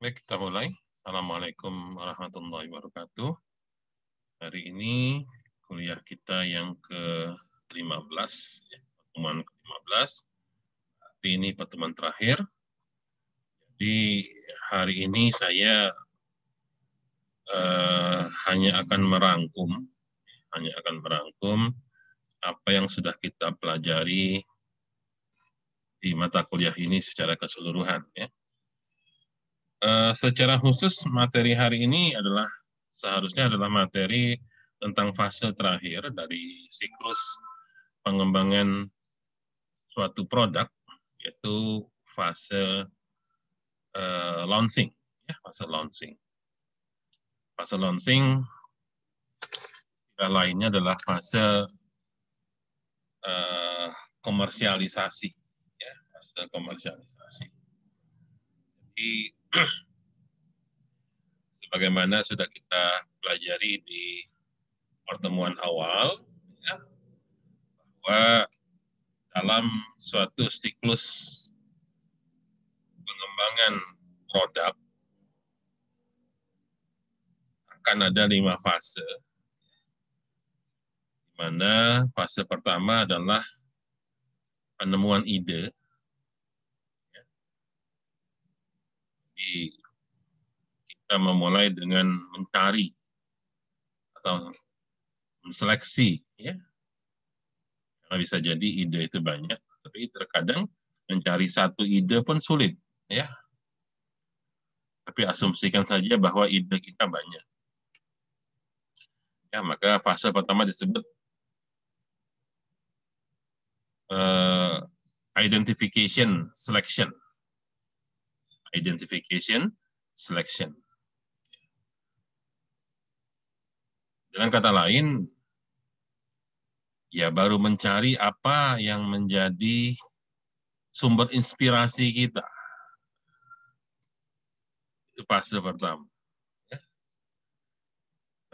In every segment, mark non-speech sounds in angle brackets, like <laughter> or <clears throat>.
Baik, kita mulai. Assalamualaikum warahmatullahi wabarakatuh. Hari ini kuliah kita yang ke-15, ya, pertemuan ke-15. Tapi ini pertemuan terakhir. Jadi hari ini saya uh, hanya akan merangkum, hanya akan merangkum apa yang sudah kita pelajari di mata kuliah ini secara keseluruhan. Ya Eh, secara khusus materi hari ini adalah seharusnya adalah materi tentang fase terakhir dari siklus pengembangan suatu produk yaitu fase uh, launching ya fase launching fase launching yang lainnya adalah fase uh, komersialisasi ya fase komersialisasi sebagaimana sudah kita pelajari di pertemuan awal, ya, bahwa dalam suatu siklus pengembangan produk akan ada lima fase. Di mana fase pertama adalah penemuan ide, Jadi kita memulai dengan mencari atau menseleksi ya. Karena bisa jadi ide itu banyak, tapi terkadang mencari satu ide pun sulit ya. Tapi asumsikan saja bahwa ide kita banyak. Ya, maka fase pertama disebut uh, identification selection identification selection. Dengan kata lain, ya baru mencari apa yang menjadi sumber inspirasi kita. Itu fase pertama. Ya.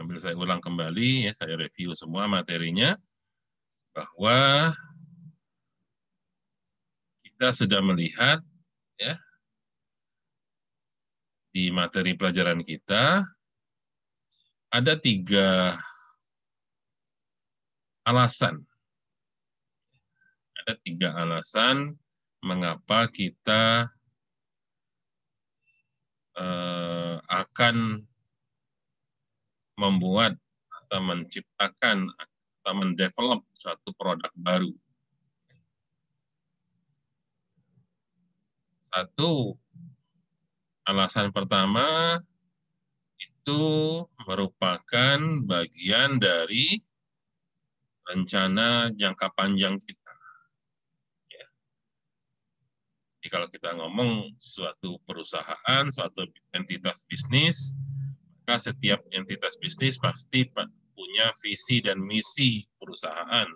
Sambil saya ulang kembali, ya, saya review semua materinya, bahwa kita sudah melihat ya di materi pelajaran kita, ada tiga alasan. Ada tiga alasan mengapa kita uh, akan membuat atau menciptakan atau mendevelop suatu produk baru. Satu, Alasan pertama itu merupakan bagian dari rencana jangka panjang kita. Ya. Jadi kalau kita ngomong suatu perusahaan, suatu entitas bisnis, maka setiap entitas bisnis pasti punya visi dan misi perusahaan,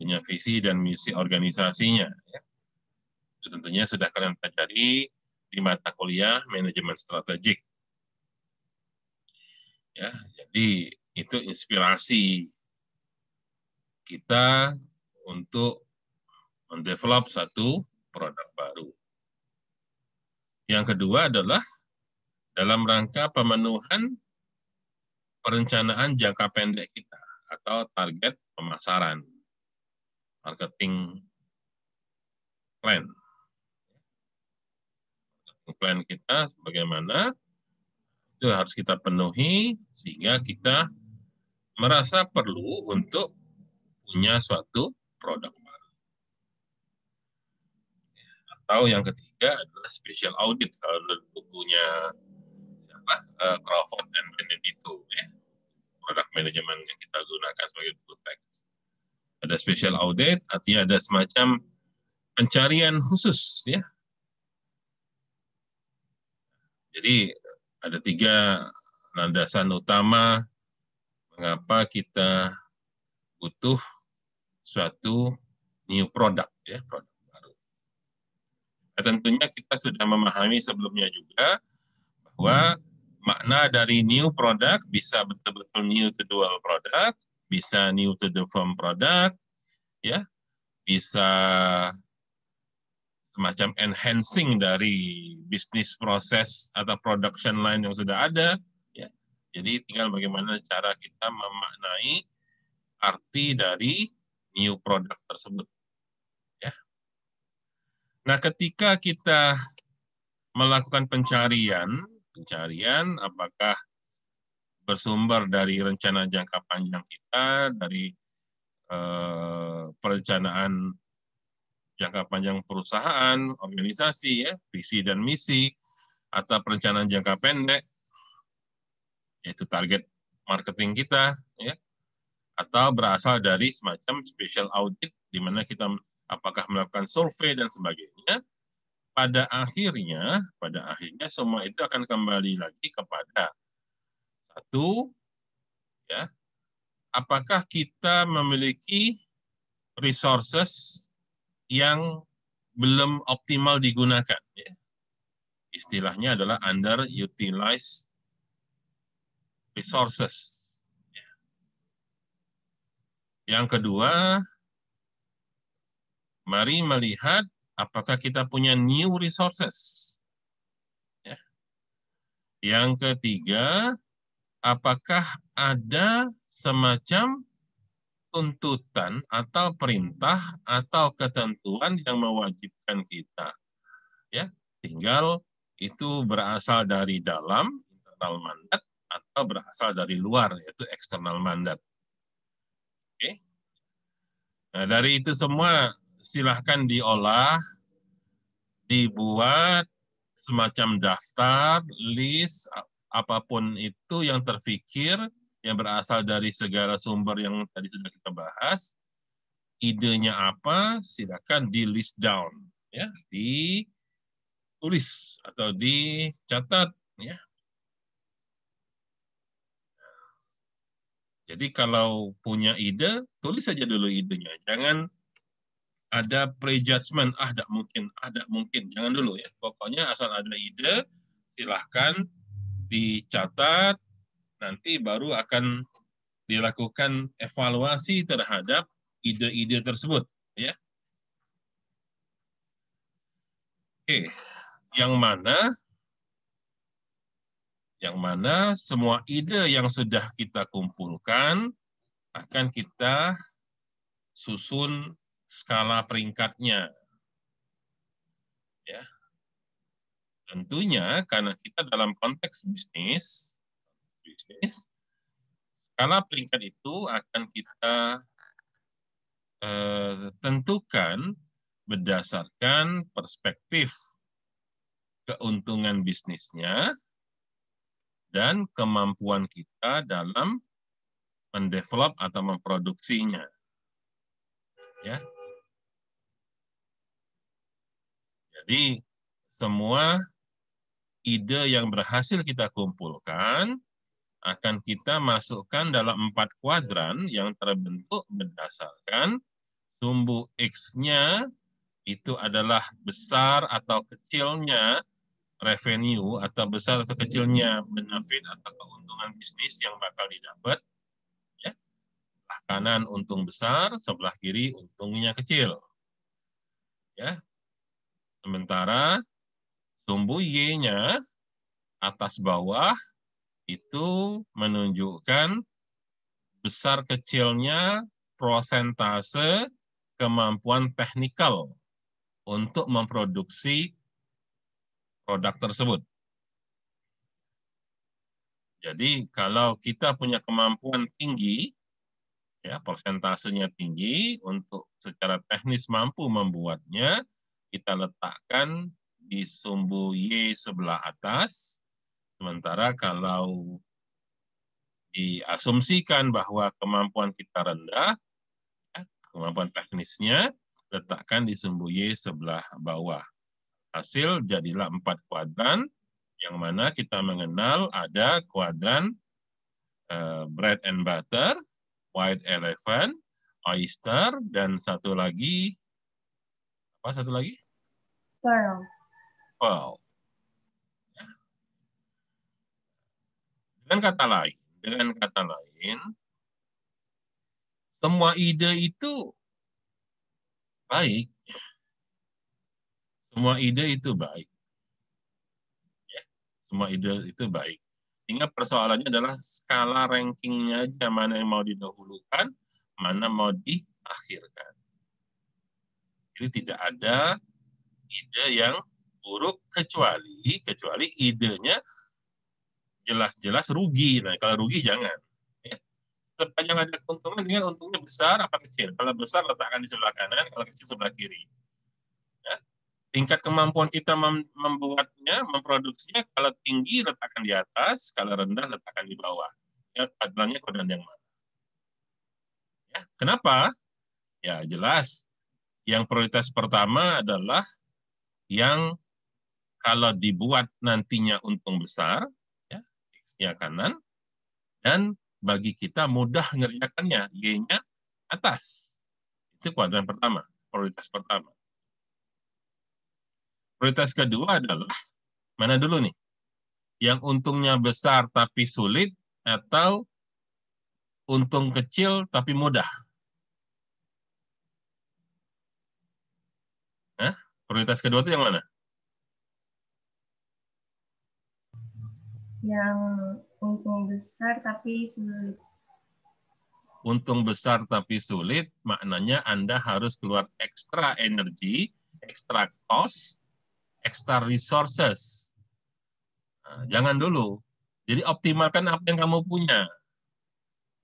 punya visi dan misi organisasinya. Ya. tentunya sudah kalian pelajari di mata kuliah manajemen strategik. Ya, jadi itu inspirasi kita untuk mendevelop satu produk baru. Yang kedua adalah dalam rangka pemenuhan perencanaan jangka pendek kita atau target pemasaran, marketing plan plan kita sebagaimana itu harus kita penuhi sehingga kita merasa perlu untuk punya suatu produk baru. Atau yang ketiga adalah special audit kalau menurut bukunya siapa uh, Crawford and Benedito ya produk manajemen yang kita gunakan sebagai buku teks. Ada special audit artinya ada semacam pencarian khusus ya jadi ada tiga landasan utama mengapa kita butuh suatu new product ya produk baru. Nah, tentunya kita sudah memahami sebelumnya juga bahwa makna dari new product bisa betul-betul new to dual product, bisa new to the firm product, ya, bisa semacam enhancing dari bisnis proses atau production line yang sudah ada. Ya. Jadi tinggal bagaimana cara kita memaknai arti dari new product tersebut. Ya. Nah, ketika kita melakukan pencarian, pencarian apakah bersumber dari rencana jangka panjang kita, dari eh, perencanaan jangka panjang perusahaan, organisasi, ya, visi dan misi, atau perencanaan jangka pendek, yaitu target marketing kita, ya, atau berasal dari semacam special audit di mana kita apakah melakukan survei dan sebagainya. Pada akhirnya, pada akhirnya semua itu akan kembali lagi kepada satu, ya, apakah kita memiliki resources yang belum optimal digunakan. Ya. Istilahnya adalah underutilized resources. Ya. Yang kedua, mari melihat apakah kita punya new resources. Ya. Yang ketiga, apakah ada semacam tuntutan atau perintah atau ketentuan yang mewajibkan kita. Ya, tinggal itu berasal dari dalam internal mandat atau berasal dari luar yaitu eksternal mandat. Oke. Nah, dari itu semua silahkan diolah, dibuat semacam daftar, list apapun itu yang terfikir yang berasal dari segala sumber yang tadi sudah kita bahas. Idenya apa? Silakan di list down, ya, ditulis atau dicatat, ya. Jadi kalau punya ide, tulis saja dulu idenya. Jangan ada prejudgment, ah tidak mungkin, ah tidak mungkin. Jangan dulu ya. Pokoknya asal ada ide, silahkan dicatat, nanti baru akan dilakukan evaluasi terhadap ide-ide tersebut ya oke yang mana yang mana semua ide yang sudah kita kumpulkan akan kita susun skala peringkatnya. Ya. Tentunya karena kita dalam konteks bisnis, bisnis, skala peringkat itu akan kita eh, tentukan berdasarkan perspektif keuntungan bisnisnya dan kemampuan kita dalam mendevelop atau memproduksinya. Ya. Jadi semua ide yang berhasil kita kumpulkan akan kita masukkan dalam empat kuadran yang terbentuk berdasarkan sumbu X-nya itu adalah besar atau kecilnya revenue atau besar atau kecilnya benefit atau keuntungan bisnis yang bakal didapat. Ya. Sebelah kanan untung besar, sebelah kiri untungnya kecil. Ya. Sementara sumbu Y-nya atas bawah itu menunjukkan besar kecilnya prosentase kemampuan teknikal untuk memproduksi produk tersebut. Jadi kalau kita punya kemampuan tinggi, ya persentasenya tinggi untuk secara teknis mampu membuatnya, kita letakkan di sumbu Y sebelah atas, Sementara kalau diasumsikan bahwa kemampuan kita rendah, ya, kemampuan teknisnya, letakkan di sumbu Y sebelah bawah. Hasil jadilah empat kuadran, yang mana kita mengenal ada kuadran uh, bread and butter, white elephant, oyster, dan satu lagi, apa satu lagi? Pearl. Pearl. Dengan kata lain, dengan kata lain, semua ide itu baik. Semua ide itu baik. Ya, semua ide itu baik. Ingat persoalannya adalah skala rankingnya aja mana yang mau didahulukan, mana mau diakhirkan. Jadi tidak ada ide yang buruk kecuali kecuali idenya jelas-jelas rugi. Nah, kalau rugi jangan. Ya. Sepanjang ada keuntungan, dengan untungnya besar apa kecil. Kalau besar letakkan di sebelah kanan, kalau kecil sebelah kiri. Ya. Tingkat kemampuan kita mem membuatnya, memproduksinya, kalau tinggi letakkan di atas, kalau rendah letakkan di bawah. Ya, kuadrannya kuadran yang mana. Ya. Kenapa? Ya, jelas. Yang prioritas pertama adalah yang kalau dibuat nantinya untung besar, ya kanan, dan bagi kita mudah mengerjakannya, Y-nya atas. Itu kuadran pertama, prioritas pertama. Prioritas kedua adalah, mana dulu nih? Yang untungnya besar tapi sulit, atau untung kecil tapi mudah? Hah? prioritas kedua itu yang mana? yang untung besar tapi sulit. Untung besar tapi sulit, maknanya Anda harus keluar ekstra energi, ekstra cost, ekstra resources. Nah, jangan dulu. Jadi optimalkan apa yang kamu punya.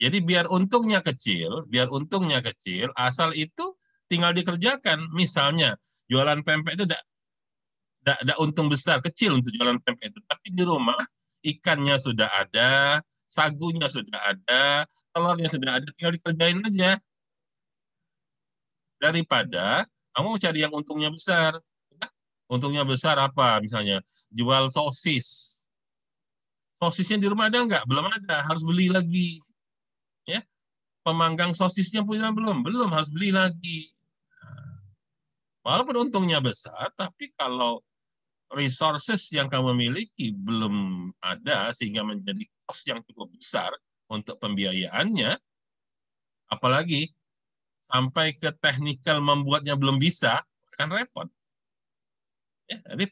Jadi biar untungnya kecil, biar untungnya kecil, asal itu tinggal dikerjakan. Misalnya jualan pempek itu tidak tidak untung besar, kecil untuk jualan pempek itu. Tapi di rumah ikannya sudah ada, sagunya sudah ada, telurnya sudah ada, tinggal dikerjain aja. Daripada kamu cari yang untungnya besar. Untungnya besar apa? Misalnya jual sosis. Sosisnya di rumah ada nggak? Belum ada, harus beli lagi. Ya, pemanggang sosisnya punya belum? Belum, harus beli lagi. Nah, walaupun untungnya besar, tapi kalau resources yang kamu miliki belum ada sehingga menjadi kos yang cukup besar untuk pembiayaannya, apalagi sampai ke teknikal membuatnya belum bisa, akan repot. Ya, jadi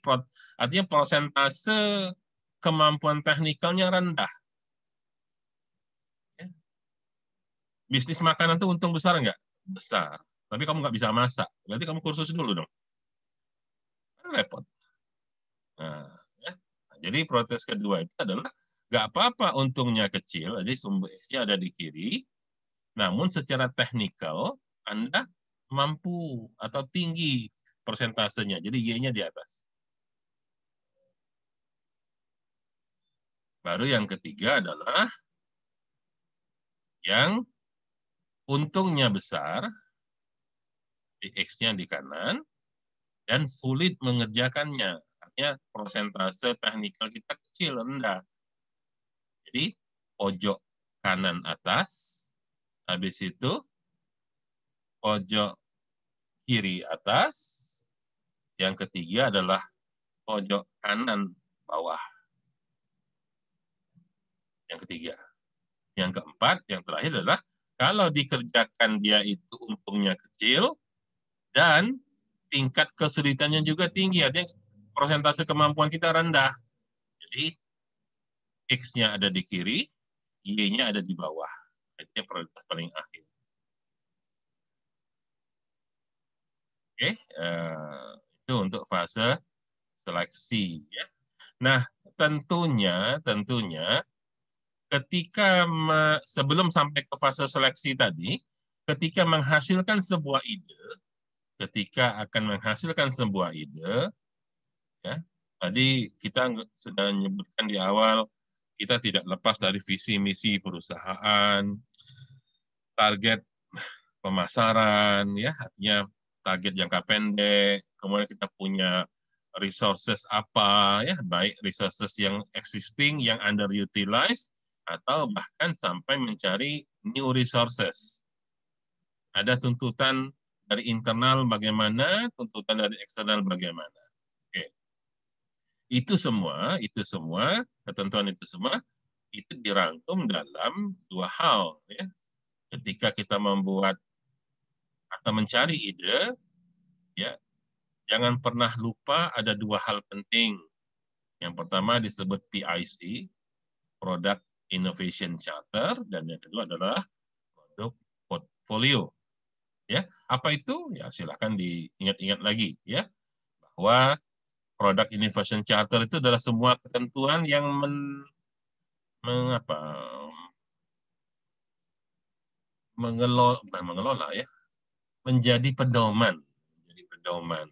artinya prosentase kemampuan teknikalnya rendah. Ya. Bisnis makanan itu untung besar nggak? Besar. Tapi kamu nggak bisa masak. Berarti kamu kursus dulu dong. repot. Nah, ya. Nah, jadi protes kedua itu adalah nggak apa-apa untungnya kecil, jadi sumbu X-nya ada di kiri, namun secara teknikal Anda mampu atau tinggi persentasenya, jadi Y-nya di atas. Baru yang ketiga adalah yang untungnya besar, di X-nya di kanan, dan sulit mengerjakannya artinya prosentase teknikal kita kecil, rendah. Jadi pojok kanan atas, habis itu pojok kiri atas, yang ketiga adalah pojok kanan bawah. Yang ketiga. Yang keempat, yang terakhir adalah kalau dikerjakan dia itu untungnya kecil dan tingkat kesulitannya juga tinggi. Artinya prosentase kemampuan kita rendah. Jadi X-nya ada di kiri, Y-nya ada di bawah. Itu prioritas paling akhir. Oke, uh, itu untuk fase seleksi. Ya. Nah, tentunya, tentunya ketika sebelum sampai ke fase seleksi tadi, ketika menghasilkan sebuah ide, ketika akan menghasilkan sebuah ide, Ya. Tadi kita sudah menyebutkan di awal kita tidak lepas dari visi misi perusahaan, target pemasaran, ya artinya target jangka pendek, kemudian kita punya resources apa ya baik resources yang existing yang underutilized atau bahkan sampai mencari new resources. Ada tuntutan dari internal bagaimana, tuntutan dari eksternal bagaimana. Itu semua, itu semua, ketentuan itu semua, itu dirangkum dalam dua hal. Ya. Ketika kita membuat atau mencari ide, ya jangan pernah lupa ada dua hal penting. Yang pertama disebut PIC, Product Innovation Charter, dan yang kedua adalah produk portfolio. Ya, apa itu? Ya silahkan diingat-ingat lagi ya bahwa Product Innovation Charter itu adalah semua ketentuan yang men, mengapa mengelola mengelola ya menjadi pedoman menjadi pedoman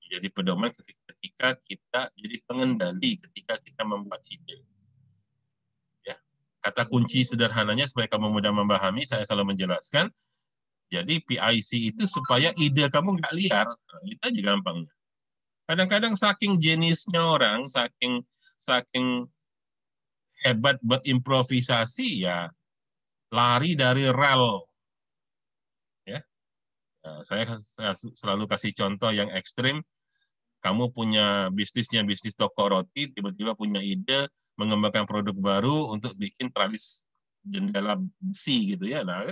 menjadi pedoman ketika, ketika kita jadi pengendali ketika kita membuat ide ya kata kunci sederhananya supaya kamu mudah memahami saya selalu menjelaskan jadi PIC itu supaya ide kamu nggak liar nah, itu aja gampangnya Kadang-kadang saking jenisnya orang, saking saking hebat berimprovisasi ya lari dari rel. Ya. ya saya selalu kasih contoh yang ekstrim. Kamu punya bisnisnya bisnis toko roti, tiba-tiba punya ide mengembangkan produk baru untuk bikin tralis jendela besi gitu ya. Nah,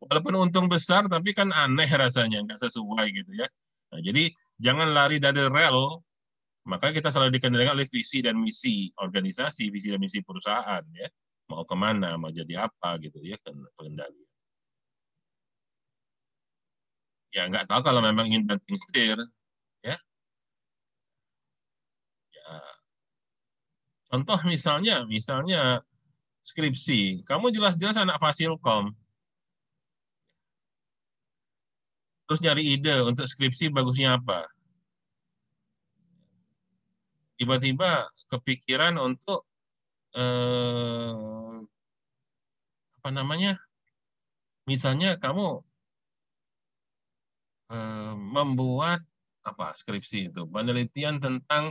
walaupun untung besar tapi kan aneh <laughs> rasanya nggak sesuai gitu ya. Nah, jadi jangan lari dari rel, maka kita selalu dikendalikan oleh visi dan misi organisasi, visi dan misi perusahaan ya. Mau kemana, mau jadi apa gitu ya kan, pengendali. Ya nggak tahu kalau memang ingin banting setir, ya. ya. Contoh misalnya, misalnya skripsi. Kamu jelas-jelas anak fasilkom, terus nyari ide untuk skripsi bagusnya apa. Tiba-tiba kepikiran untuk eh, apa namanya, misalnya kamu eh, membuat apa skripsi itu penelitian tentang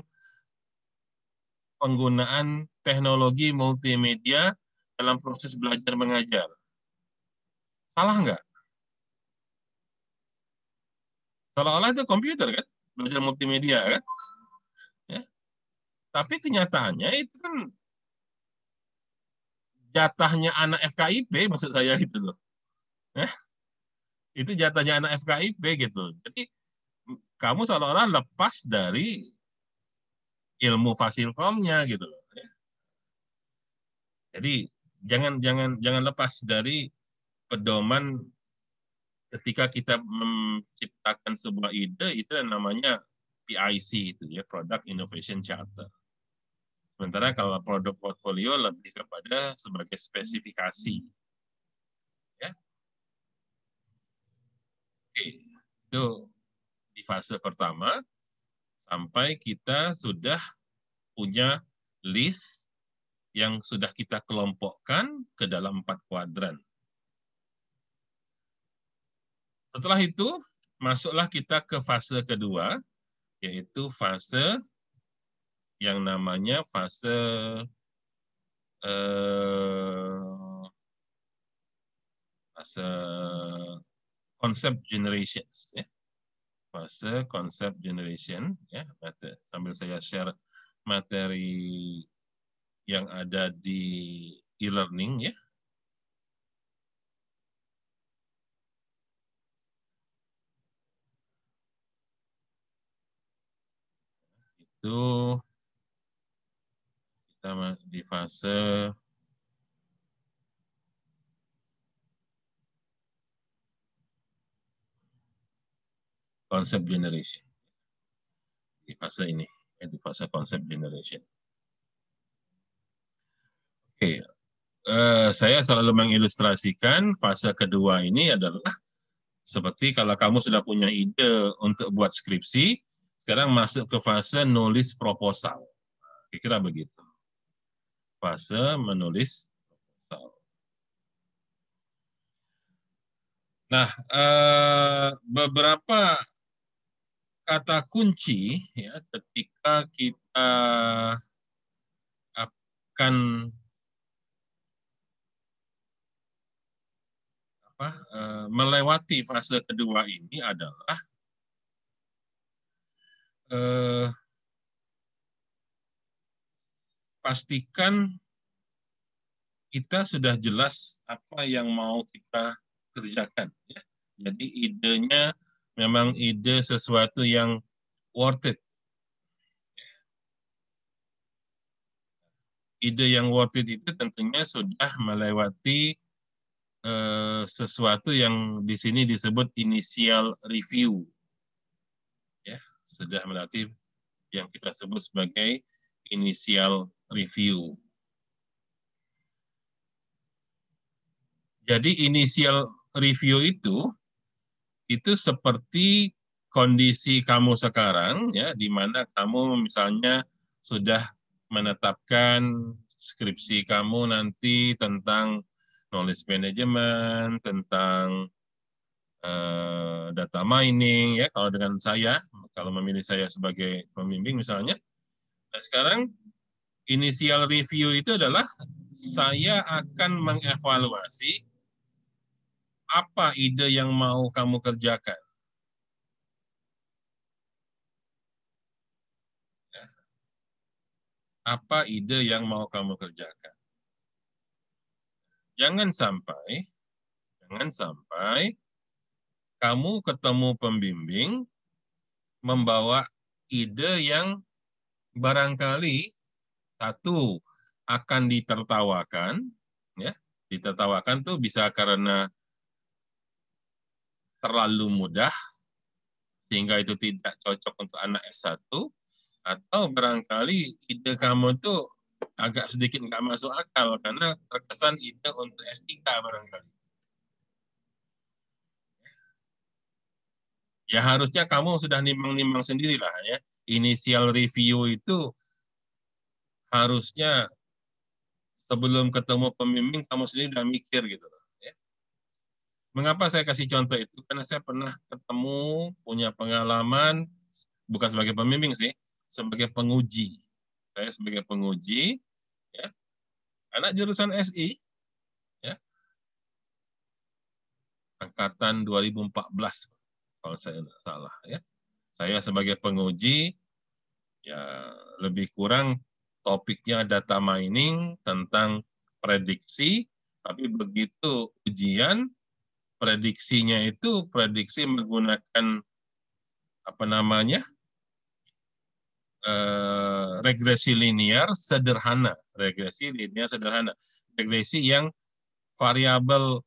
penggunaan teknologi multimedia dalam proses belajar mengajar. Salah nggak? Seolah-olah itu komputer kan, belajar multimedia kan. Ya. Tapi kenyataannya itu kan jatahnya anak FKIP maksud saya <laughs> gitu loh. Ya. Itu jatahnya anak FKIP gitu. Jadi kamu seolah-olah lepas dari ilmu fasilkomnya gitu loh. Ya. Jadi jangan jangan jangan lepas dari pedoman ketika kita menciptakan sebuah ide itu namanya PIC itu ya Product Innovation Charter. Sementara kalau produk portfolio lebih kepada sebagai spesifikasi. Ya. Oke, itu di fase pertama sampai kita sudah punya list yang sudah kita kelompokkan ke dalam empat kuadran. Setelah itu, masuklah kita ke fase kedua, yaitu fase yang namanya fase eh, fase concept generations. Ya. Fase concept generation. Ya. Sambil saya share materi yang ada di e-learning ya itu kita di fase konsep generation. Di fase ini, ya, di fase konsep generation. Oke, okay. uh, eh, saya selalu mengilustrasikan fase kedua ini adalah seperti kalau kamu sudah punya ide untuk buat skripsi, sekarang masuk ke fase nulis proposal. Kira-kira begitu. Fase menulis proposal. Nah, eh, beberapa kata kunci ya ketika kita akan apa, eh, melewati fase kedua ini adalah eh, pastikan kita sudah jelas apa yang mau kita kerjakan. Ya. Jadi idenya memang ide sesuatu yang worth it. Ide yang worth it itu tentunya sudah melewati eh, sesuatu yang di sini disebut initial review sudah relatif yang kita sebut sebagai inisial review. Jadi inisial review itu itu seperti kondisi kamu sekarang ya di mana kamu misalnya sudah menetapkan skripsi kamu nanti tentang knowledge management, tentang uh, data mining ya kalau dengan saya kalau memilih saya sebagai pembimbing misalnya. Nah, sekarang inisial review itu adalah saya akan mengevaluasi apa ide yang mau kamu kerjakan. Ya. Apa ide yang mau kamu kerjakan. Jangan sampai, jangan sampai kamu ketemu pembimbing, membawa ide yang barangkali satu akan ditertawakan, ya ditertawakan tuh bisa karena terlalu mudah sehingga itu tidak cocok untuk anak S1 atau barangkali ide kamu tuh agak sedikit nggak masuk akal karena terkesan ide untuk S3 barangkali. Ya harusnya kamu sudah nimbang nimang sendirilah ya. Inisial review itu harusnya sebelum ketemu pemimpin kamu sendiri sudah mikir gitu Ya. Mengapa saya kasih contoh itu? Karena saya pernah ketemu, punya pengalaman, bukan sebagai pemimpin sih, sebagai penguji. Saya sebagai penguji, ya. anak jurusan SI, ya. angkatan 2014 kalau saya tidak salah ya. Saya sebagai penguji ya lebih kurang topiknya data mining tentang prediksi, tapi begitu ujian prediksinya itu prediksi menggunakan apa namanya eh, regresi linear sederhana, regresi linear sederhana, regresi yang variabel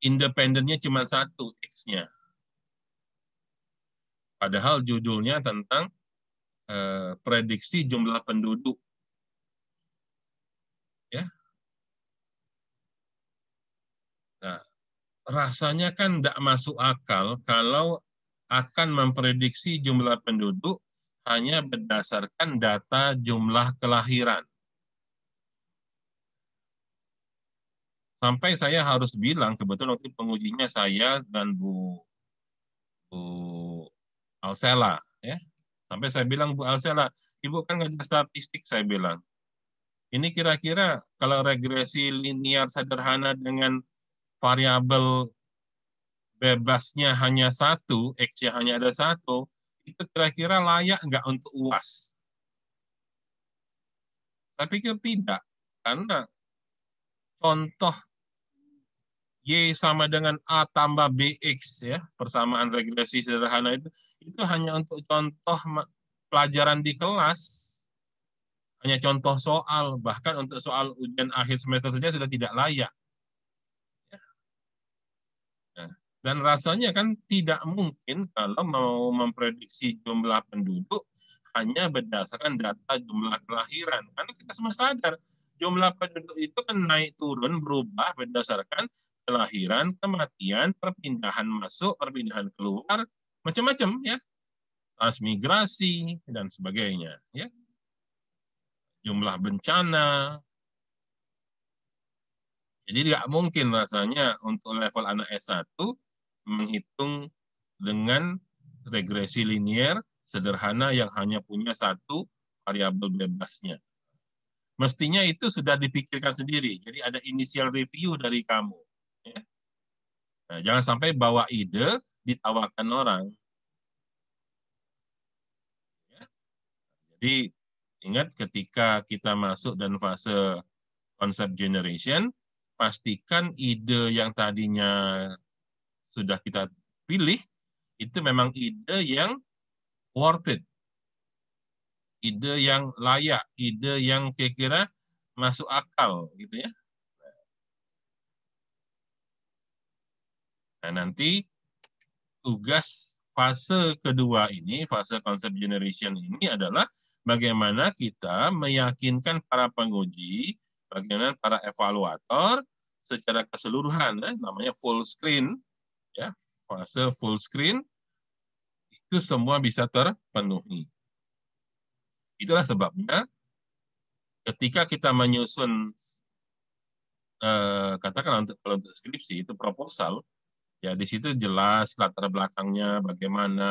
independennya cuma satu x-nya, Padahal judulnya tentang eh, prediksi jumlah penduduk. Ya. Nah, rasanya kan tidak masuk akal kalau akan memprediksi jumlah penduduk hanya berdasarkan data jumlah kelahiran. Sampai saya harus bilang, kebetulan waktu pengujinya saya dan Bu, Bu Alsela ya. Sampai saya bilang Bu Alsela, Ibu kan ngajar statistik saya bilang. Ini kira-kira kalau regresi linear sederhana dengan variabel bebasnya hanya satu, x-nya hanya ada satu, itu kira-kira layak nggak untuk UAS? Saya pikir tidak, karena contoh Y sama dengan A tambah BX ya, persamaan regresi sederhana itu, itu hanya untuk contoh pelajaran di kelas, hanya contoh soal, bahkan untuk soal ujian akhir semester saja sudah tidak layak. Ya. Ya. Dan rasanya kan tidak mungkin kalau mau memprediksi jumlah penduduk hanya berdasarkan data jumlah kelahiran. Karena kita semua sadar, jumlah penduduk itu kan naik turun berubah berdasarkan kelahiran, kematian, perpindahan masuk, perpindahan keluar, macam-macam ya. Transmigrasi dan sebagainya ya. Jumlah bencana. Jadi nggak mungkin rasanya untuk level anak S1 menghitung dengan regresi linier sederhana yang hanya punya satu variabel bebasnya. Mestinya itu sudah dipikirkan sendiri. Jadi ada inisial review dari kamu. Ya. Nah, jangan sampai bawa ide ditawarkan orang. Ya. Jadi ingat ketika kita masuk dan fase konsep generation, pastikan ide yang tadinya sudah kita pilih itu memang ide yang worth it. Ide yang layak, ide yang kira-kira masuk akal gitu ya. Nah, nanti tugas fase kedua ini, fase konsep generation ini adalah bagaimana kita meyakinkan para penguji, bagaimana para evaluator secara keseluruhan, ya, namanya full screen, ya fase full screen, itu semua bisa terpenuhi. Itulah sebabnya ketika kita menyusun eh, katakanlah untuk, kalau untuk skripsi itu proposal Ya, di situ jelas latar belakangnya bagaimana,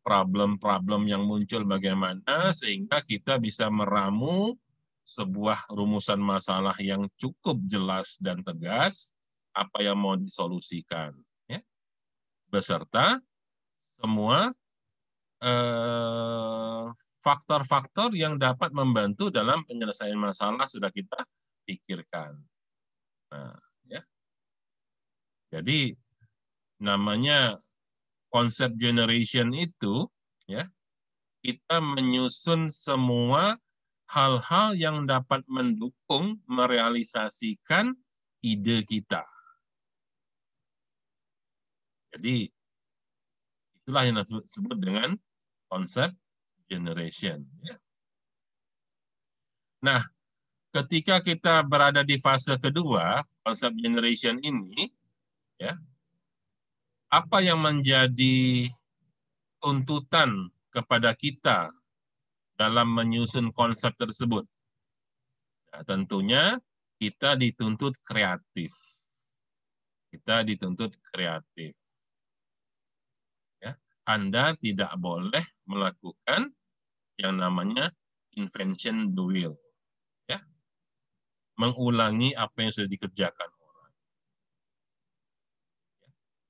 problem-problem yang muncul bagaimana, sehingga kita bisa meramu sebuah rumusan masalah yang cukup jelas dan tegas, apa yang mau disolusikan. Ya. Beserta semua faktor eh, faktor-faktor yang dapat membantu dalam penyelesaian masalah sudah kita pikirkan. Nah, ya. Jadi namanya konsep generation itu ya kita menyusun semua hal-hal yang dapat mendukung merealisasikan ide kita. Jadi itulah yang disebut dengan konsep generation. Ya. Nah, ketika kita berada di fase kedua konsep generation ini, ya apa yang menjadi tuntutan kepada kita dalam menyusun konsep tersebut? Nah, tentunya kita dituntut kreatif. Kita dituntut kreatif. Ya, Anda tidak boleh melakukan yang namanya invention the Ya. Mengulangi apa yang sudah dikerjakan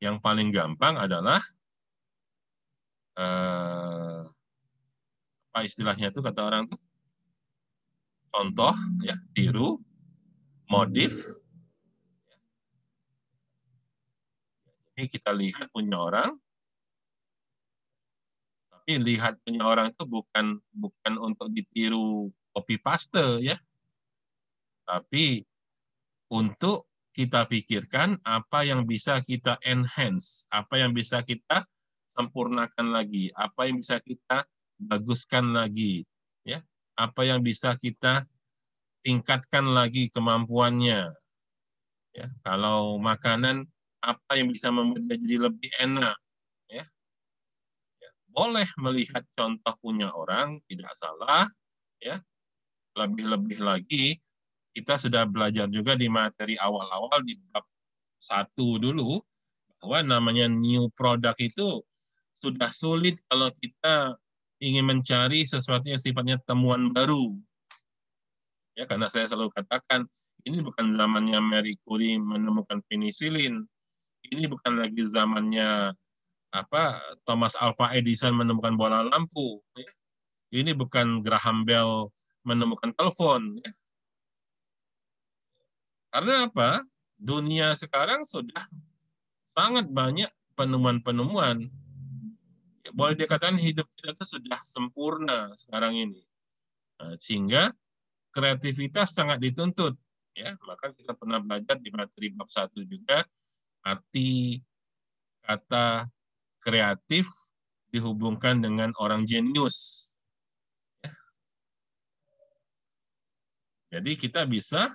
yang paling gampang adalah eh, apa istilahnya itu kata orang tuh contoh ya tiru modif ini kita lihat punya orang tapi lihat punya orang itu bukan bukan untuk ditiru copy paste ya tapi untuk kita pikirkan, apa yang bisa kita enhance, apa yang bisa kita sempurnakan lagi, apa yang bisa kita baguskan lagi, ya, apa yang bisa kita tingkatkan lagi kemampuannya. Ya, kalau makanan apa yang bisa membuatnya jadi lebih enak, ya. ya. Boleh melihat contoh punya orang, tidak salah, ya. Lebih-lebih lagi kita sudah belajar juga di materi awal-awal di bab satu dulu bahwa namanya new product itu sudah sulit kalau kita ingin mencari sesuatu yang sifatnya temuan baru. Ya karena saya selalu katakan ini bukan zamannya Marie Curie menemukan penisilin. Ini bukan lagi zamannya apa Thomas Alva Edison menemukan bola lampu. Ya. Ini bukan Graham Bell menemukan telepon. Ya. Karena apa? Dunia sekarang sudah sangat banyak penemuan-penemuan. Ya, boleh dikatakan hidup kita itu sudah sempurna sekarang ini. Nah, sehingga kreativitas sangat dituntut. Ya, maka kita pernah belajar di materi bab satu juga arti kata kreatif dihubungkan dengan orang jenius. Ya. Jadi kita bisa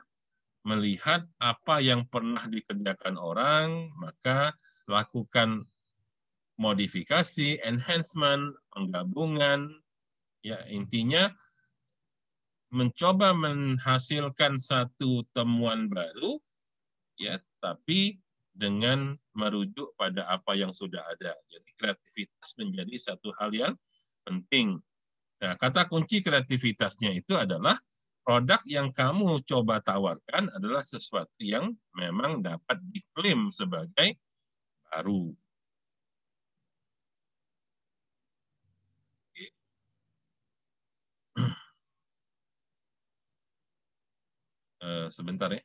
melihat apa yang pernah dikerjakan orang, maka lakukan modifikasi, enhancement, penggabungan. Ya, intinya mencoba menghasilkan satu temuan baru ya, tapi dengan merujuk pada apa yang sudah ada. Jadi kreativitas menjadi satu hal yang penting. Nah, kata kunci kreativitasnya itu adalah produk yang kamu coba tawarkan adalah sesuatu yang memang dapat diklaim sebagai baru. Eh, sebentar ya.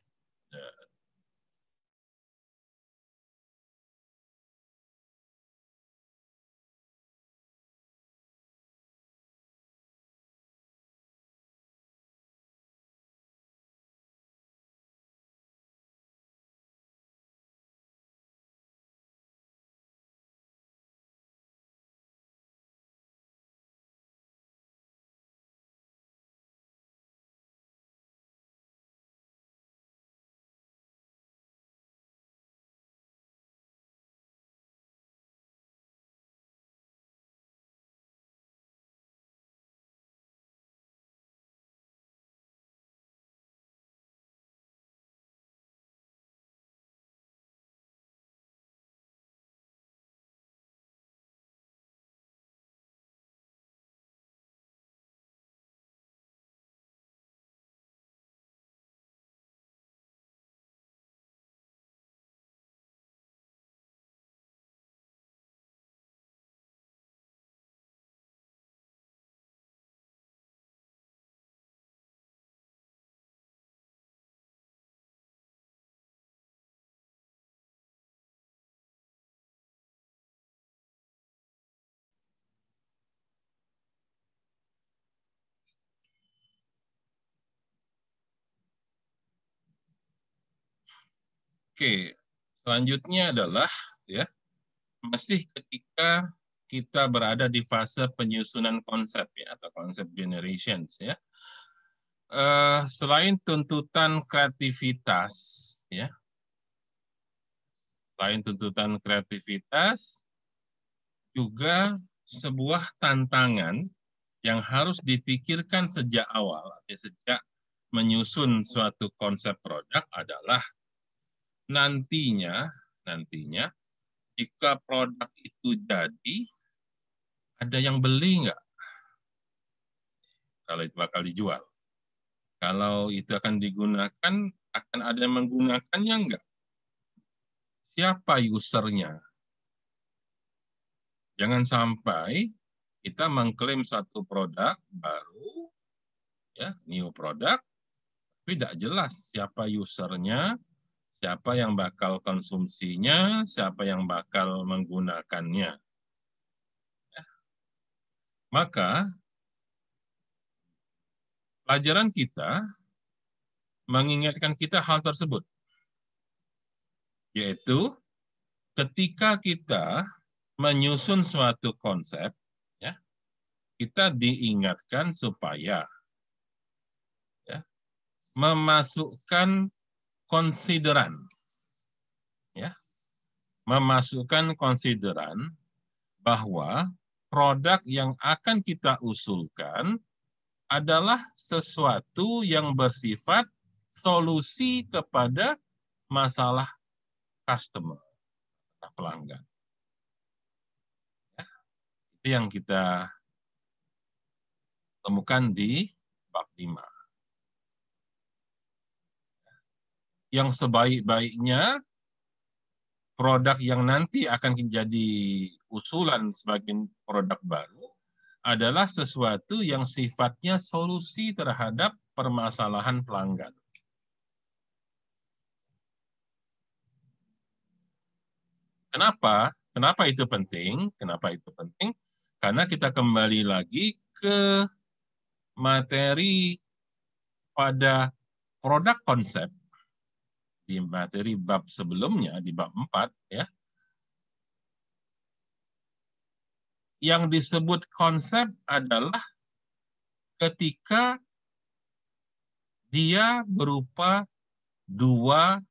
Oke, selanjutnya adalah ya masih ketika kita berada di fase penyusunan konsep ya atau konsep generations ya. Eh, selain tuntutan kreativitas ya, selain tuntutan kreativitas juga sebuah tantangan yang harus dipikirkan sejak awal, sejak menyusun suatu konsep produk adalah nantinya nantinya jika produk itu jadi ada yang beli nggak kalau itu bakal dijual kalau itu akan digunakan akan ada yang menggunakannya enggak siapa usernya jangan sampai kita mengklaim satu produk baru ya new produk, tapi tidak jelas siapa usernya siapa yang bakal konsumsinya, siapa yang bakal menggunakannya. Maka pelajaran kita mengingatkan kita hal tersebut. Yaitu ketika kita menyusun suatu konsep, ya, kita diingatkan supaya ya, memasukkan konsideran. Ya. Memasukkan konsideran bahwa produk yang akan kita usulkan adalah sesuatu yang bersifat solusi kepada masalah customer, pelanggan. Ya. itu yang kita temukan di bab 5. yang sebaik-baiknya produk yang nanti akan menjadi usulan sebagai produk baru adalah sesuatu yang sifatnya solusi terhadap permasalahan pelanggan. Kenapa? Kenapa itu penting? Kenapa itu penting? Karena kita kembali lagi ke materi pada produk konsep di materi bab sebelumnya di bab 4 ya. Yang disebut konsep adalah ketika dia berupa dua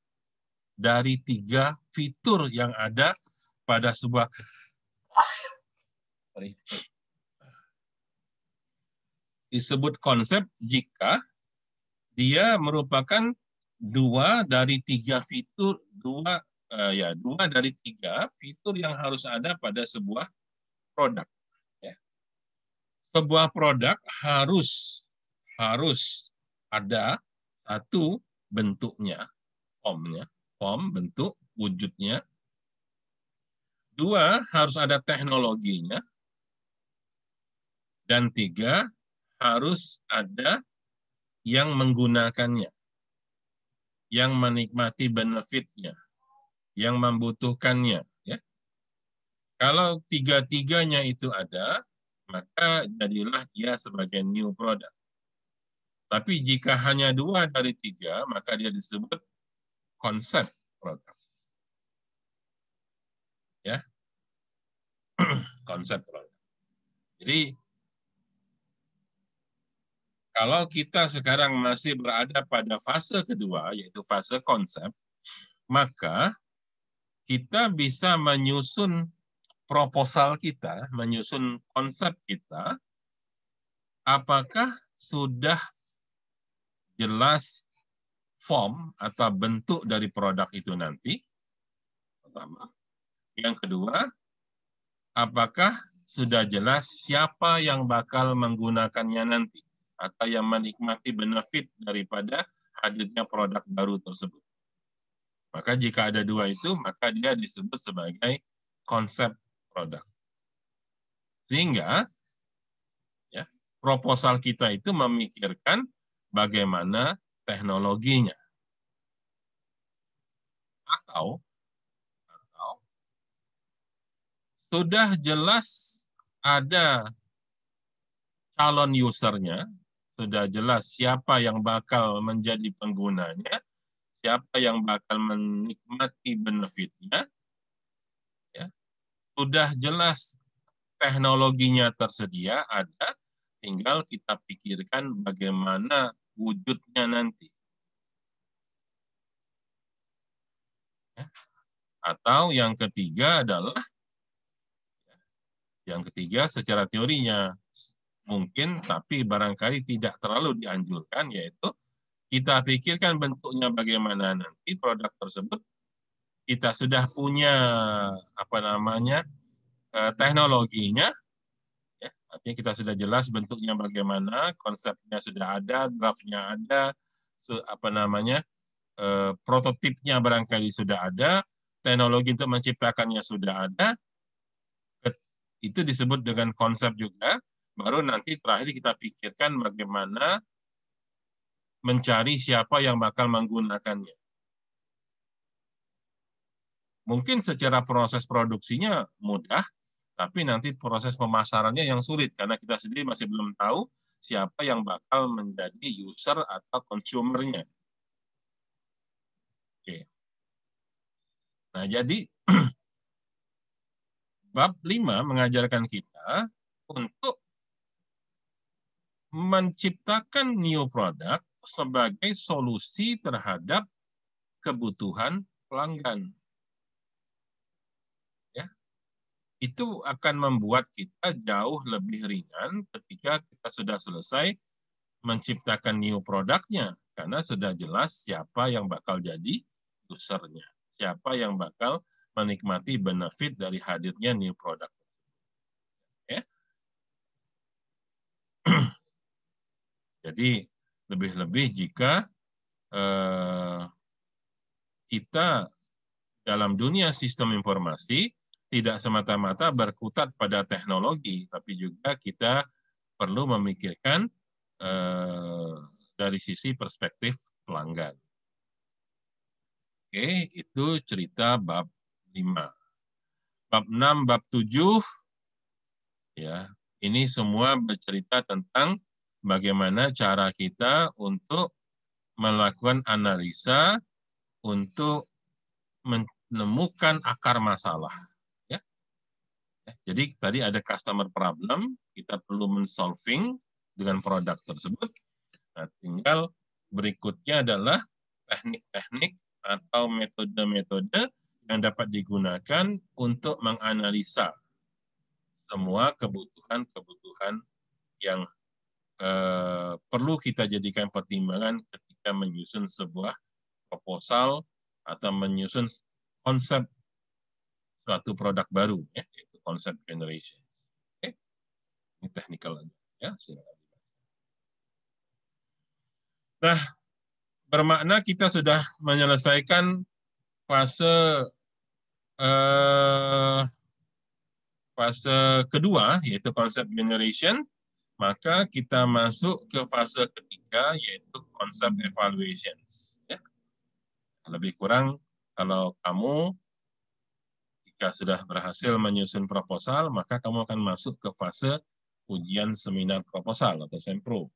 dari tiga fitur yang ada pada sebuah disebut konsep jika dia merupakan dua dari tiga fitur dua uh, ya dua dari tiga fitur yang harus ada pada sebuah produk. Ya. Sebuah produk harus harus ada satu bentuknya formnya form bentuk wujudnya dua harus ada teknologinya dan tiga harus ada yang menggunakannya yang menikmati benefitnya, yang membutuhkannya. Ya. Kalau tiga-tiganya itu ada, maka jadilah dia sebagai new product. Tapi jika hanya dua dari tiga, maka dia disebut konsep produk. Ya, <clears throat> konsep produk. Jadi kalau kita sekarang masih berada pada fase kedua, yaitu fase konsep, maka kita bisa menyusun proposal kita, menyusun konsep kita, apakah sudah jelas form atau bentuk dari produk itu nanti? Pertama. Yang kedua, apakah sudah jelas siapa yang bakal menggunakannya nanti? atau yang menikmati benefit daripada hadirnya produk baru tersebut. Maka jika ada dua itu, maka dia disebut sebagai konsep produk. Sehingga ya, proposal kita itu memikirkan bagaimana teknologinya. Atau, atau sudah jelas ada calon usernya sudah jelas siapa yang bakal menjadi penggunanya, siapa yang bakal menikmati benefitnya. Ya. Sudah jelas teknologinya tersedia, ada, tinggal kita pikirkan bagaimana wujudnya nanti. Ya. Atau yang ketiga adalah ya, yang ketiga secara teorinya mungkin tapi barangkali tidak terlalu dianjurkan yaitu kita pikirkan bentuknya bagaimana nanti produk tersebut kita sudah punya apa namanya eh, teknologinya ya, artinya kita sudah jelas bentuknya bagaimana konsepnya sudah ada draftnya ada apa namanya e, prototipnya barangkali sudah ada teknologi untuk menciptakannya sudah ada itu disebut dengan konsep juga Baru nanti terakhir kita pikirkan bagaimana mencari siapa yang bakal menggunakannya. Mungkin secara proses produksinya mudah, tapi nanti proses pemasarannya yang sulit karena kita sendiri masih belum tahu siapa yang bakal menjadi user atau konsumernya. Oke. Nah, jadi <clears throat> bab 5 mengajarkan kita untuk menciptakan new product sebagai solusi terhadap kebutuhan pelanggan. Ya. Itu akan membuat kita jauh lebih ringan ketika kita sudah selesai menciptakan new produknya karena sudah jelas siapa yang bakal jadi usernya, siapa yang bakal menikmati benefit dari hadirnya new product. Ya. <clears throat> Jadi lebih-lebih jika eh, kita dalam dunia sistem informasi tidak semata-mata berkutat pada teknologi, tapi juga kita perlu memikirkan eh, dari sisi perspektif pelanggan. Oke, itu cerita bab 5. Bab 6, bab 7, ya, ini semua bercerita tentang bagaimana cara kita untuk melakukan analisa untuk menemukan akar masalah. Ya? ya. Jadi tadi ada customer problem, kita perlu men-solving dengan produk tersebut. Nah, tinggal berikutnya adalah teknik-teknik atau metode-metode yang dapat digunakan untuk menganalisa semua kebutuhan-kebutuhan yang Eh, perlu kita jadikan pertimbangan ketika menyusun sebuah proposal atau menyusun konsep suatu produk baru ya yaitu konsep generation. Ini technical aja ya, Nah, bermakna kita sudah menyelesaikan fase eh, fase kedua yaitu konsep generation maka kita masuk ke fase ketiga yaitu konsep evaluations. Ya. Lebih kurang kalau kamu jika sudah berhasil menyusun proposal, maka kamu akan masuk ke fase ujian seminar proposal atau sempro.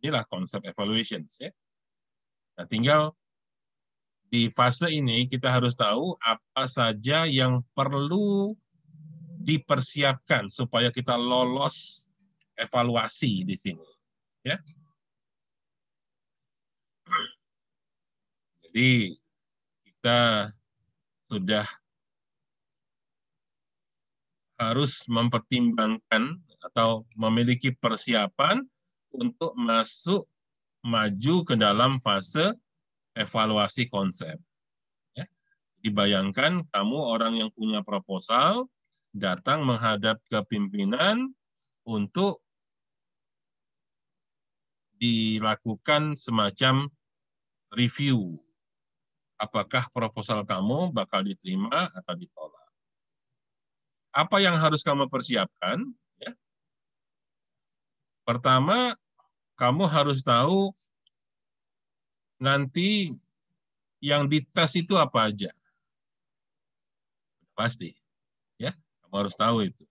Inilah konsep evaluations. Ya. Nah, tinggal di fase ini kita harus tahu apa saja yang perlu dipersiapkan supaya kita lolos evaluasi di sini. Ya. Jadi kita sudah harus mempertimbangkan atau memiliki persiapan untuk masuk maju ke dalam fase evaluasi konsep. Ya. Dibayangkan kamu orang yang punya proposal datang menghadap ke pimpinan untuk dilakukan semacam review. Apakah proposal kamu bakal diterima atau ditolak? Apa yang harus kamu persiapkan? Ya. Pertama, kamu harus tahu nanti yang dites itu apa aja. Pasti. Ya, kamu harus tahu itu.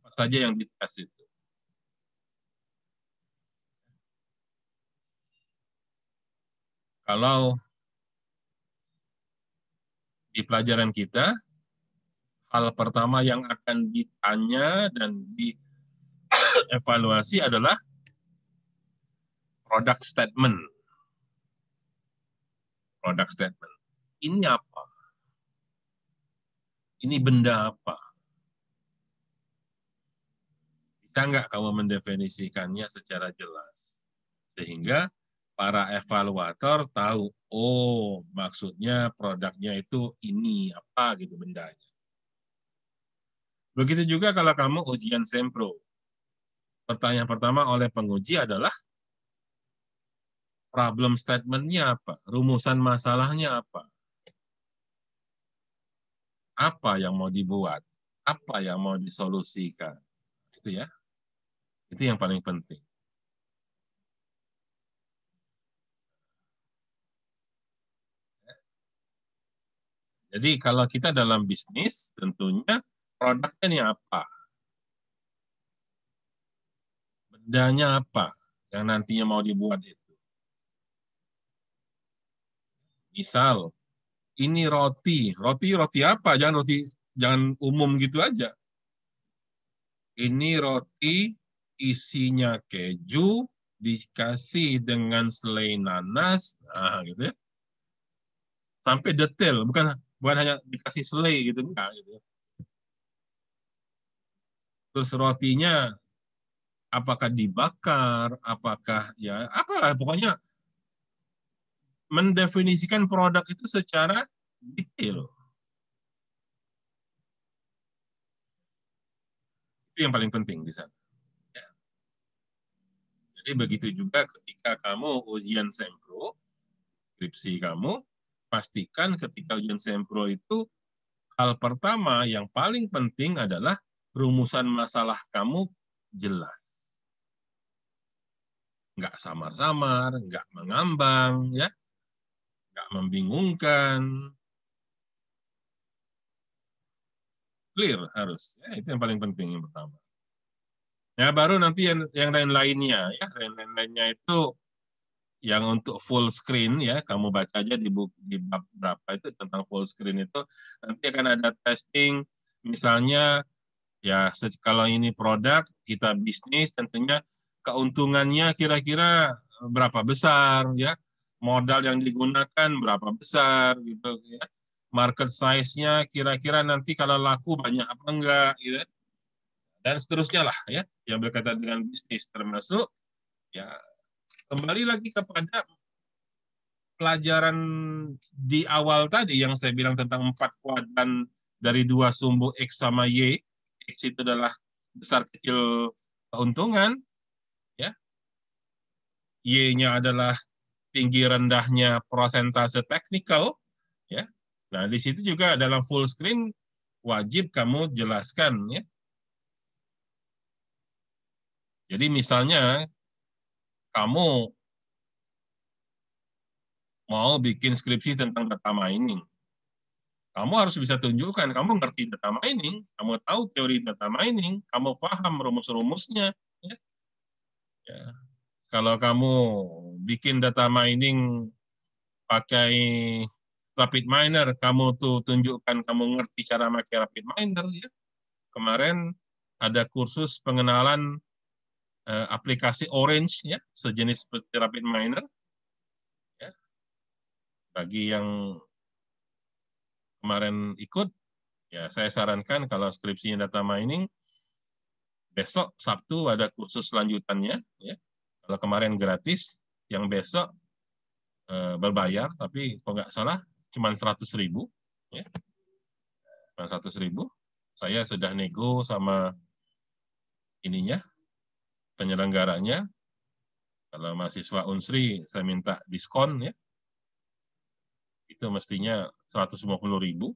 Apa saja yang dites itu Kalau di pelajaran kita, hal pertama yang akan ditanya dan dievaluasi adalah produk statement. Produk statement. Ini apa? Ini benda apa? Bisa nggak kamu mendefinisikannya secara jelas? Sehingga para evaluator tahu, oh maksudnya produknya itu ini apa gitu bendanya. Begitu juga kalau kamu ujian sempro. Pertanyaan pertama oleh penguji adalah problem statementnya apa, rumusan masalahnya apa, apa yang mau dibuat, apa yang mau disolusikan, itu ya, itu yang paling penting. Jadi kalau kita dalam bisnis, tentunya produknya ini apa? Bedanya apa yang nantinya mau dibuat itu? Misal, ini roti. Roti roti apa? Jangan roti jangan umum gitu aja. Ini roti isinya keju dikasih dengan selai nanas, nah gitu ya. Sampai detail, bukan bukan hanya dikasih selai gitu enggak gitu ya. terus rotinya apakah dibakar apakah ya apalah pokoknya mendefinisikan produk itu secara detail itu yang paling penting di sana ya. jadi begitu juga ketika kamu ujian sempro skripsi kamu pastikan ketika ujian sempro itu hal pertama yang paling penting adalah rumusan masalah kamu jelas. Nggak samar-samar, nggak mengambang, ya nggak membingungkan. Clear harus. Ya, itu yang paling penting yang pertama. Ya baru nanti yang yang lain-lainnya ya, lain-lainnya itu yang untuk full screen ya kamu baca aja di buku di bab berapa itu tentang full screen itu nanti akan ada testing misalnya ya kalau ini produk kita bisnis tentunya keuntungannya kira-kira eh, berapa besar ya modal yang digunakan berapa besar gitu ya market size-nya kira-kira nanti kalau laku banyak apa enggak gitu dan seterusnya lah ya yang berkaitan dengan bisnis termasuk ya Kembali lagi kepada pelajaran di awal tadi yang saya bilang tentang empat kuadran dari dua sumbu X sama Y. X itu adalah besar kecil keuntungan. ya Y-nya adalah tinggi rendahnya prosentase teknikal. Ya. Nah, di situ juga dalam full screen wajib kamu jelaskan. ya Jadi misalnya kamu mau bikin skripsi tentang data mining, kamu harus bisa tunjukkan kamu ngerti data mining, kamu tahu teori data mining, kamu paham rumus-rumusnya. Ya. Ya. Kalau kamu bikin data mining pakai rapid miner, kamu tuh tunjukkan kamu ngerti cara pakai rapid miner. Ya. Kemarin ada kursus pengenalan Eh, aplikasi Orange ya, sejenis seperti Rapid Miner. Ya. Bagi yang kemarin ikut, ya saya sarankan kalau skripsinya data mining besok Sabtu ada kursus lanjutannya ya. Kalau kemarin gratis, yang besok eh, berbayar tapi kalau nggak salah cuma seratus ribu ya. Cuma ribu. Saya sudah nego sama ininya penyelenggaranya. Kalau mahasiswa Unsri saya minta diskon ya. Itu mestinya 150 ribu.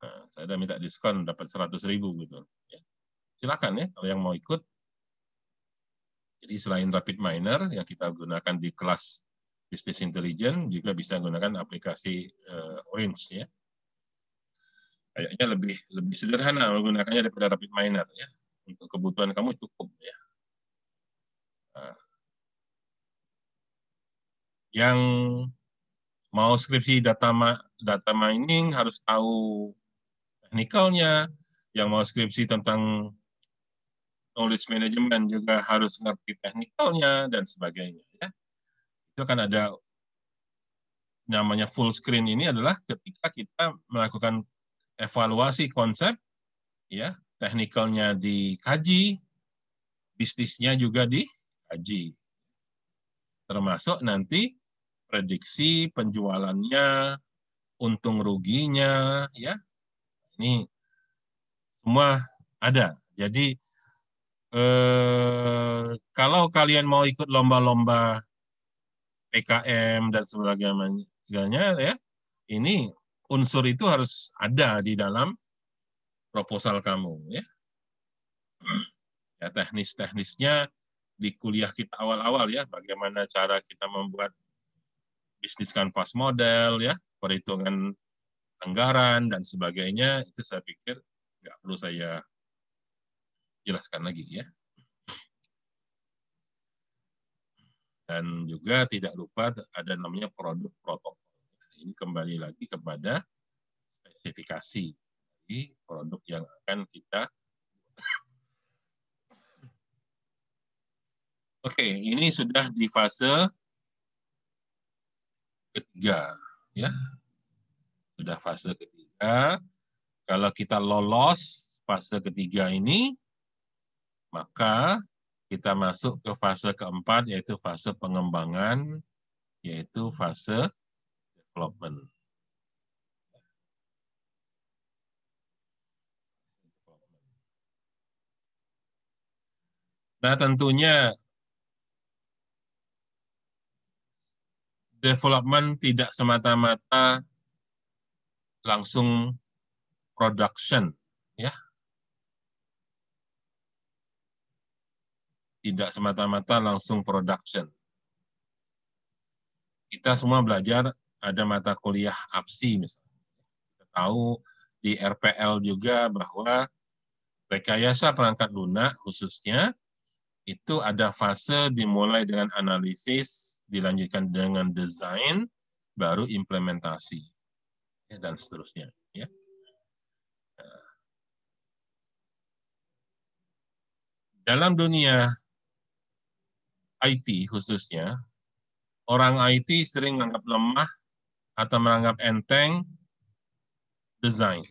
Nah, saya udah minta diskon dapat 100 ribu gitu. Ya. Silakan ya kalau yang mau ikut. Jadi selain Rapid Miner yang kita gunakan di kelas Business Intelligence juga bisa gunakan aplikasi uh, Orange ya. Kayaknya lebih lebih sederhana menggunakannya daripada Rapid Miner ya. Untuk kebutuhan kamu cukup ya yang mau skripsi data ma data mining harus tahu teknikalnya, yang mau skripsi tentang knowledge management juga harus ngerti teknikalnya dan sebagainya ya. Itu kan ada namanya full screen ini adalah ketika kita melakukan evaluasi konsep ya, teknikalnya dikaji, bisnisnya juga di kaji. Termasuk nanti prediksi penjualannya, untung ruginya, ya. Ini semua ada. Jadi eh, kalau kalian mau ikut lomba-lomba PKM dan sebagainya, segalanya, ya, ini unsur itu harus ada di dalam proposal kamu, ya. Ya teknis-teknisnya di kuliah kita awal-awal ya, bagaimana cara kita membuat bisnis kanvas model ya, perhitungan anggaran dan sebagainya itu saya pikir nggak perlu saya jelaskan lagi ya. Dan juga tidak lupa ada namanya produk protokol. Ini kembali lagi kepada spesifikasi produk yang akan kita Oke, ini sudah di fase ketiga, ya. Sudah fase ketiga. Kalau kita lolos fase ketiga ini, maka kita masuk ke fase keempat, yaitu fase pengembangan, yaitu fase development. Nah, tentunya development tidak semata-mata langsung production ya tidak semata-mata langsung production kita semua belajar ada mata kuliah APSI misalnya kita tahu di RPL juga bahwa rekayasa perangkat lunak khususnya itu ada fase dimulai dengan analisis dilanjutkan dengan desain, baru implementasi, ya, dan seterusnya. Ya. Dalam dunia IT khususnya, orang IT sering menganggap lemah atau menganggap enteng desain.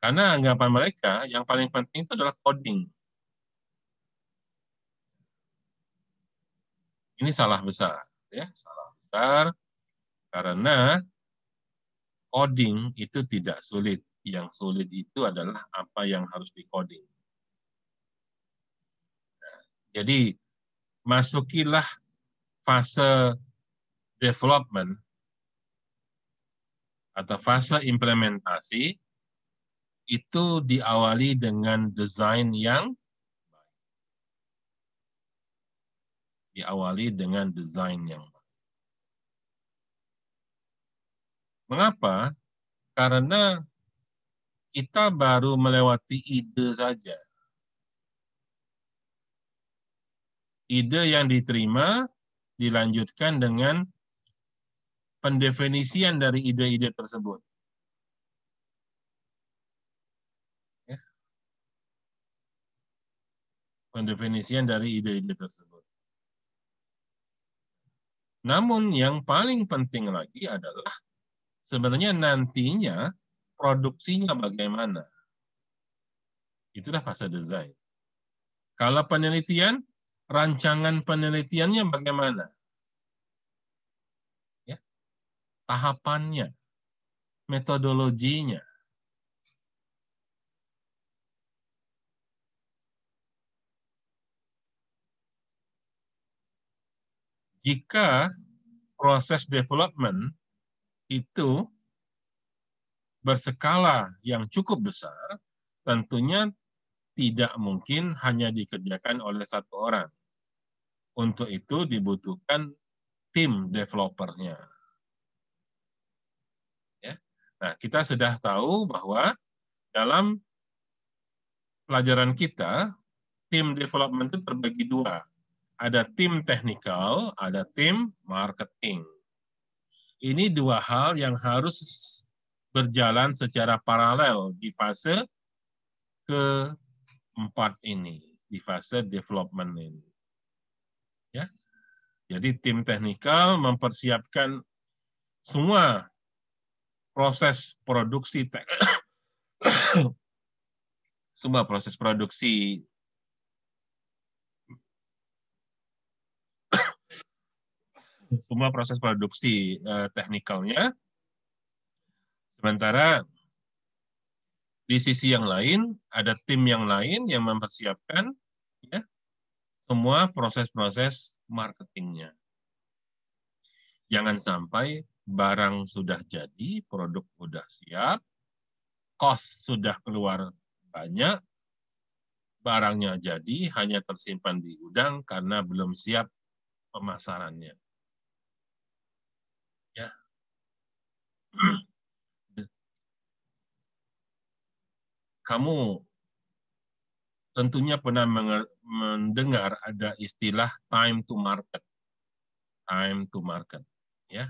Karena anggapan mereka yang paling penting itu adalah coding. Ini salah besar, ya, salah besar karena coding itu tidak sulit. Yang sulit itu adalah apa yang harus dikoding. Nah, jadi masukilah fase development atau fase implementasi itu diawali dengan desain yang diawali dengan desain yang Mengapa? Karena kita baru melewati ide saja. Ide yang diterima dilanjutkan dengan pendefinisian dari ide-ide tersebut. Ya. pendefinisian dari ide-ide tersebut. Namun yang paling penting lagi adalah sebenarnya nantinya produksinya bagaimana. Itulah fase desain. Kalau penelitian, rancangan penelitiannya bagaimana? Ya. Tahapannya, metodologinya, jika proses development itu berskala yang cukup besar, tentunya tidak mungkin hanya dikerjakan oleh satu orang. Untuk itu dibutuhkan tim developernya. Ya. Nah, kita sudah tahu bahwa dalam pelajaran kita, tim development itu terbagi dua. Ada tim teknikal, ada tim marketing. Ini dua hal yang harus berjalan secara paralel di fase keempat ini, di fase development ini. Ya. Jadi tim teknikal mempersiapkan semua proses produksi <coughs> semua proses produksi semua proses produksi eh, teknikalnya. Sementara di sisi yang lain ada tim yang lain yang mempersiapkan ya semua proses-proses marketingnya. Jangan sampai barang sudah jadi, produk sudah siap, kos sudah keluar banyak, barangnya jadi hanya tersimpan di gudang karena belum siap pemasarannya. Kamu tentunya pernah mendengar ada istilah time to market. Time to market, ya.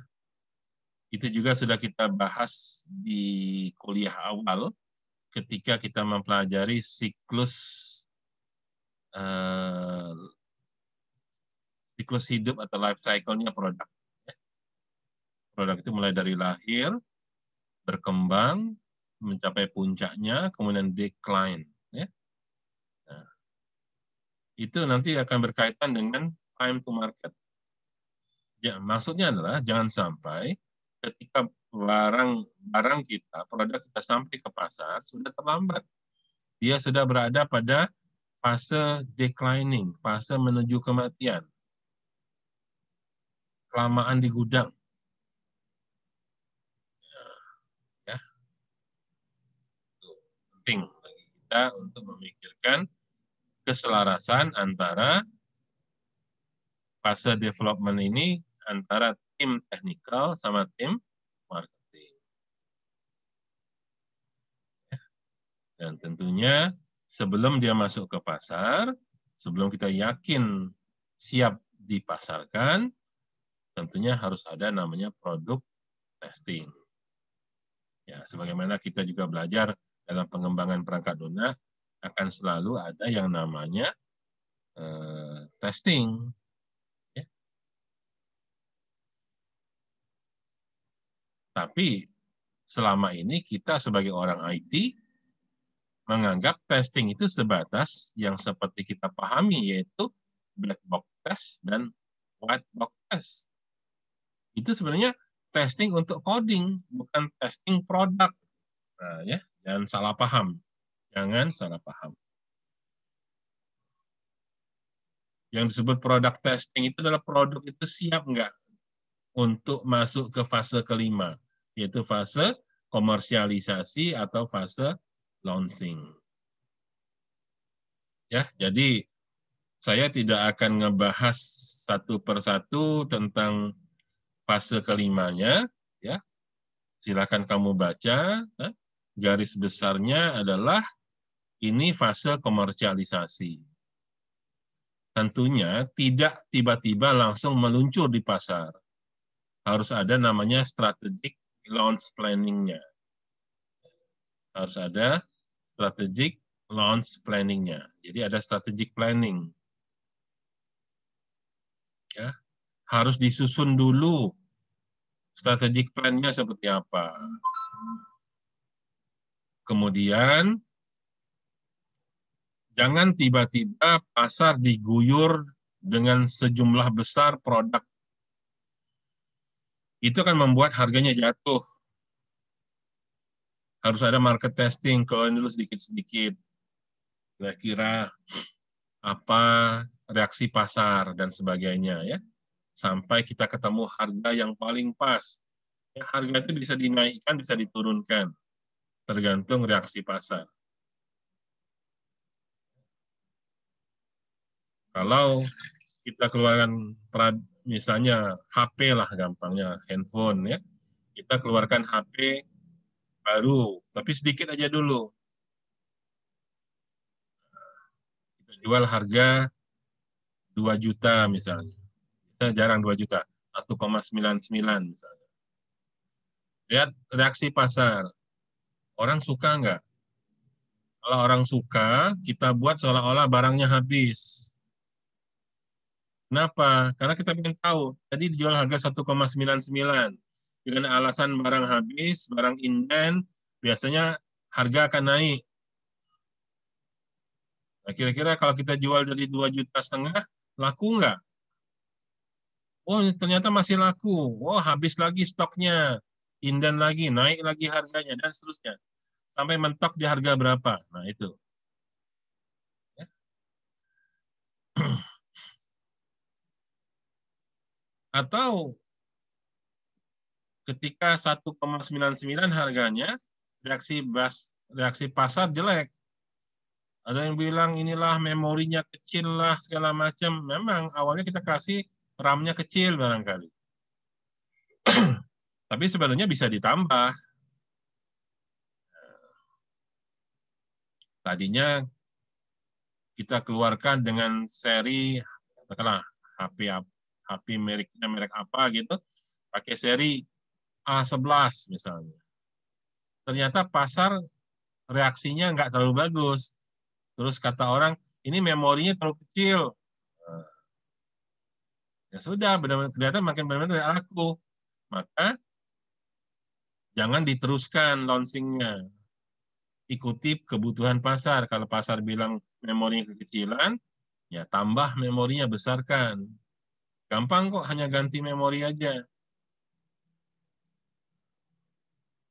Itu juga sudah kita bahas di kuliah awal ketika kita mempelajari siklus uh, siklus hidup atau life cycle-nya produk. Produk itu mulai dari lahir, berkembang, mencapai puncaknya, kemudian decline. Ya. Nah, itu nanti akan berkaitan dengan time to market. Ya, maksudnya adalah jangan sampai ketika barang barang kita, produk kita sampai ke pasar sudah terlambat. Dia sudah berada pada fase declining, fase menuju kematian. Kelamaan di gudang. penting bagi kita untuk memikirkan keselarasan antara fase development ini antara tim teknikal sama tim marketing. Ya. Dan tentunya sebelum dia masuk ke pasar, sebelum kita yakin siap dipasarkan, tentunya harus ada namanya produk testing. Ya, sebagaimana kita juga belajar dalam pengembangan perangkat lunak akan selalu ada yang namanya uh, testing. Ya. Tapi selama ini kita sebagai orang IT menganggap testing itu sebatas yang seperti kita pahami yaitu black box test dan white box test. Itu sebenarnya testing untuk coding, bukan testing produk. Nah, ya. Jangan salah paham. Jangan salah paham. Yang disebut produk testing itu adalah produk itu siap nggak untuk masuk ke fase kelima, yaitu fase komersialisasi atau fase launching. Ya, jadi saya tidak akan ngebahas satu persatu tentang fase kelimanya, ya. Silakan kamu baca, nah, garis besarnya adalah ini fase komersialisasi. Tentunya tidak tiba-tiba langsung meluncur di pasar. Harus ada namanya strategic launch planning-nya. Harus ada strategic launch planning-nya. Jadi ada strategic planning. Ya, harus disusun dulu strategic plan-nya seperti apa. Kemudian jangan tiba-tiba pasar diguyur dengan sejumlah besar produk. Itu akan membuat harganya jatuh. Harus ada market testing, kalau dulu sedikit-sedikit. Kira-kira apa reaksi pasar dan sebagainya ya. Sampai kita ketemu harga yang paling pas. Ya, harga itu bisa dinaikkan, bisa diturunkan tergantung reaksi pasar. Kalau kita keluarkan misalnya HP lah gampangnya, handphone ya. Kita keluarkan HP baru, tapi sedikit aja dulu. Kita jual harga 2 juta misalnya. Kita jarang 2 juta, 1,99 misalnya. Lihat reaksi pasar. Orang suka nggak? Kalau orang suka, kita buat seolah-olah barangnya habis. Kenapa? Karena kita ingin tahu. Tadi dijual harga 1,99. Dengan alasan barang habis, barang inden, biasanya harga akan naik. Nah, kira-kira kalau kita jual dari 2 juta setengah, laku nggak? Oh, ternyata masih laku. Oh, habis lagi stoknya inden lagi, naik lagi harganya, dan seterusnya. Sampai mentok di harga berapa. Nah, itu. <clears throat> Atau ketika 1,99 harganya, reaksi bas, reaksi pasar jelek. Ada yang bilang inilah memorinya kecil lah segala macam. Memang awalnya kita kasih RAM-nya kecil barangkali. <clears throat> Tapi sebenarnya bisa ditambah. Tadinya kita keluarkan dengan seri katakanlah HP HP mereknya merek apa gitu, pakai seri A11 misalnya. Ternyata pasar reaksinya nggak terlalu bagus. Terus kata orang, ini memorinya terlalu kecil. Nah, ya sudah, benar-benar kelihatan makin benar-benar aku, Maka Jangan diteruskan launchingnya. Ikuti kebutuhan pasar. Kalau pasar bilang memori kekecilan, ya tambah memorinya besarkan. Gampang kok, hanya ganti memori aja.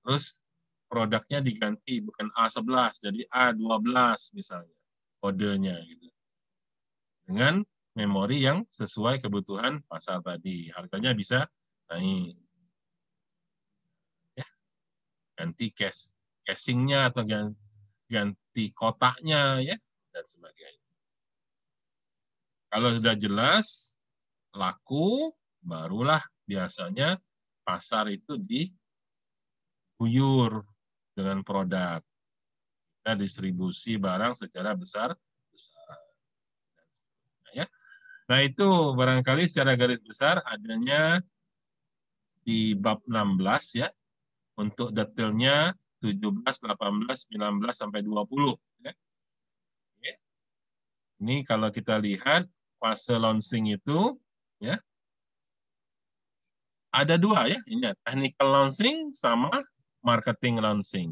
Terus produknya diganti bukan A11 jadi A12 misalnya kodenya gitu. Dengan memori yang sesuai kebutuhan pasar tadi. Harganya bisa naik ganti case casingnya atau ganti, kotaknya ya dan sebagainya. Kalau sudah jelas laku, barulah biasanya pasar itu diguyur dengan produk. Kita distribusi barang secara besar besar. ya. nah itu barangkali secara garis besar adanya di bab 16 ya untuk detailnya 17, 18, 19 sampai 20 ya. Ini kalau kita lihat fase launching itu ya. Ada dua ya, ini technical launching sama marketing launching.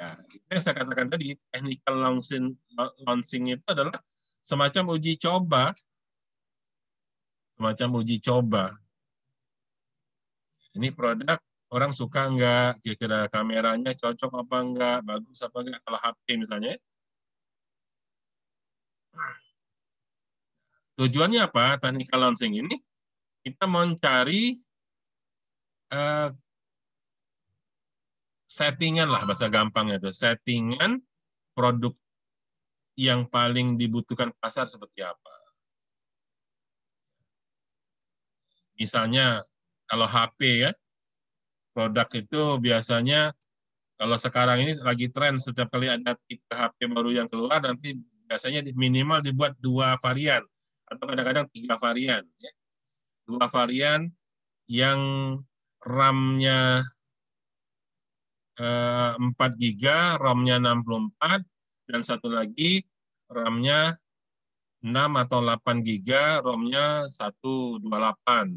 Ya, yang saya katakan tadi, technical launching launching itu adalah semacam uji coba semacam uji coba. Ini produk orang suka nggak, kira-kira kameranya cocok apa nggak, bagus apa nggak, kalau HP misalnya. Tujuannya apa? Technical launching ini kita mau cari uh, settingan lah bahasa gampang itu settingan produk yang paling dibutuhkan pasar seperti apa. Misalnya kalau HP ya, Produk itu biasanya kalau sekarang ini lagi tren setiap kali ada tipe HP baru yang keluar nanti biasanya minimal dibuat dua varian atau kadang-kadang tiga varian ya. Dua varian yang RAM-nya eh, 4 GB, ROM-nya 64 dan satu lagi RAM-nya 6 atau 8 GB, ROM-nya 128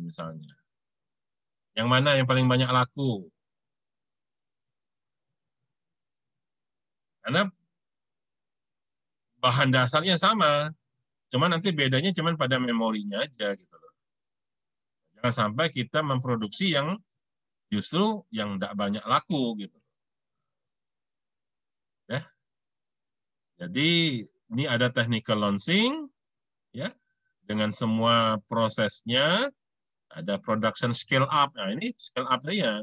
misalnya. Yang mana yang paling banyak laku? Karena bahan dasarnya sama, cuman nanti bedanya cuman pada memorinya aja gitu loh. Jangan sampai kita memproduksi yang justru yang tidak banyak laku gitu. Ya. Jadi ini ada technical launching ya dengan semua prosesnya ada production scale up. Nah, ini scale up saya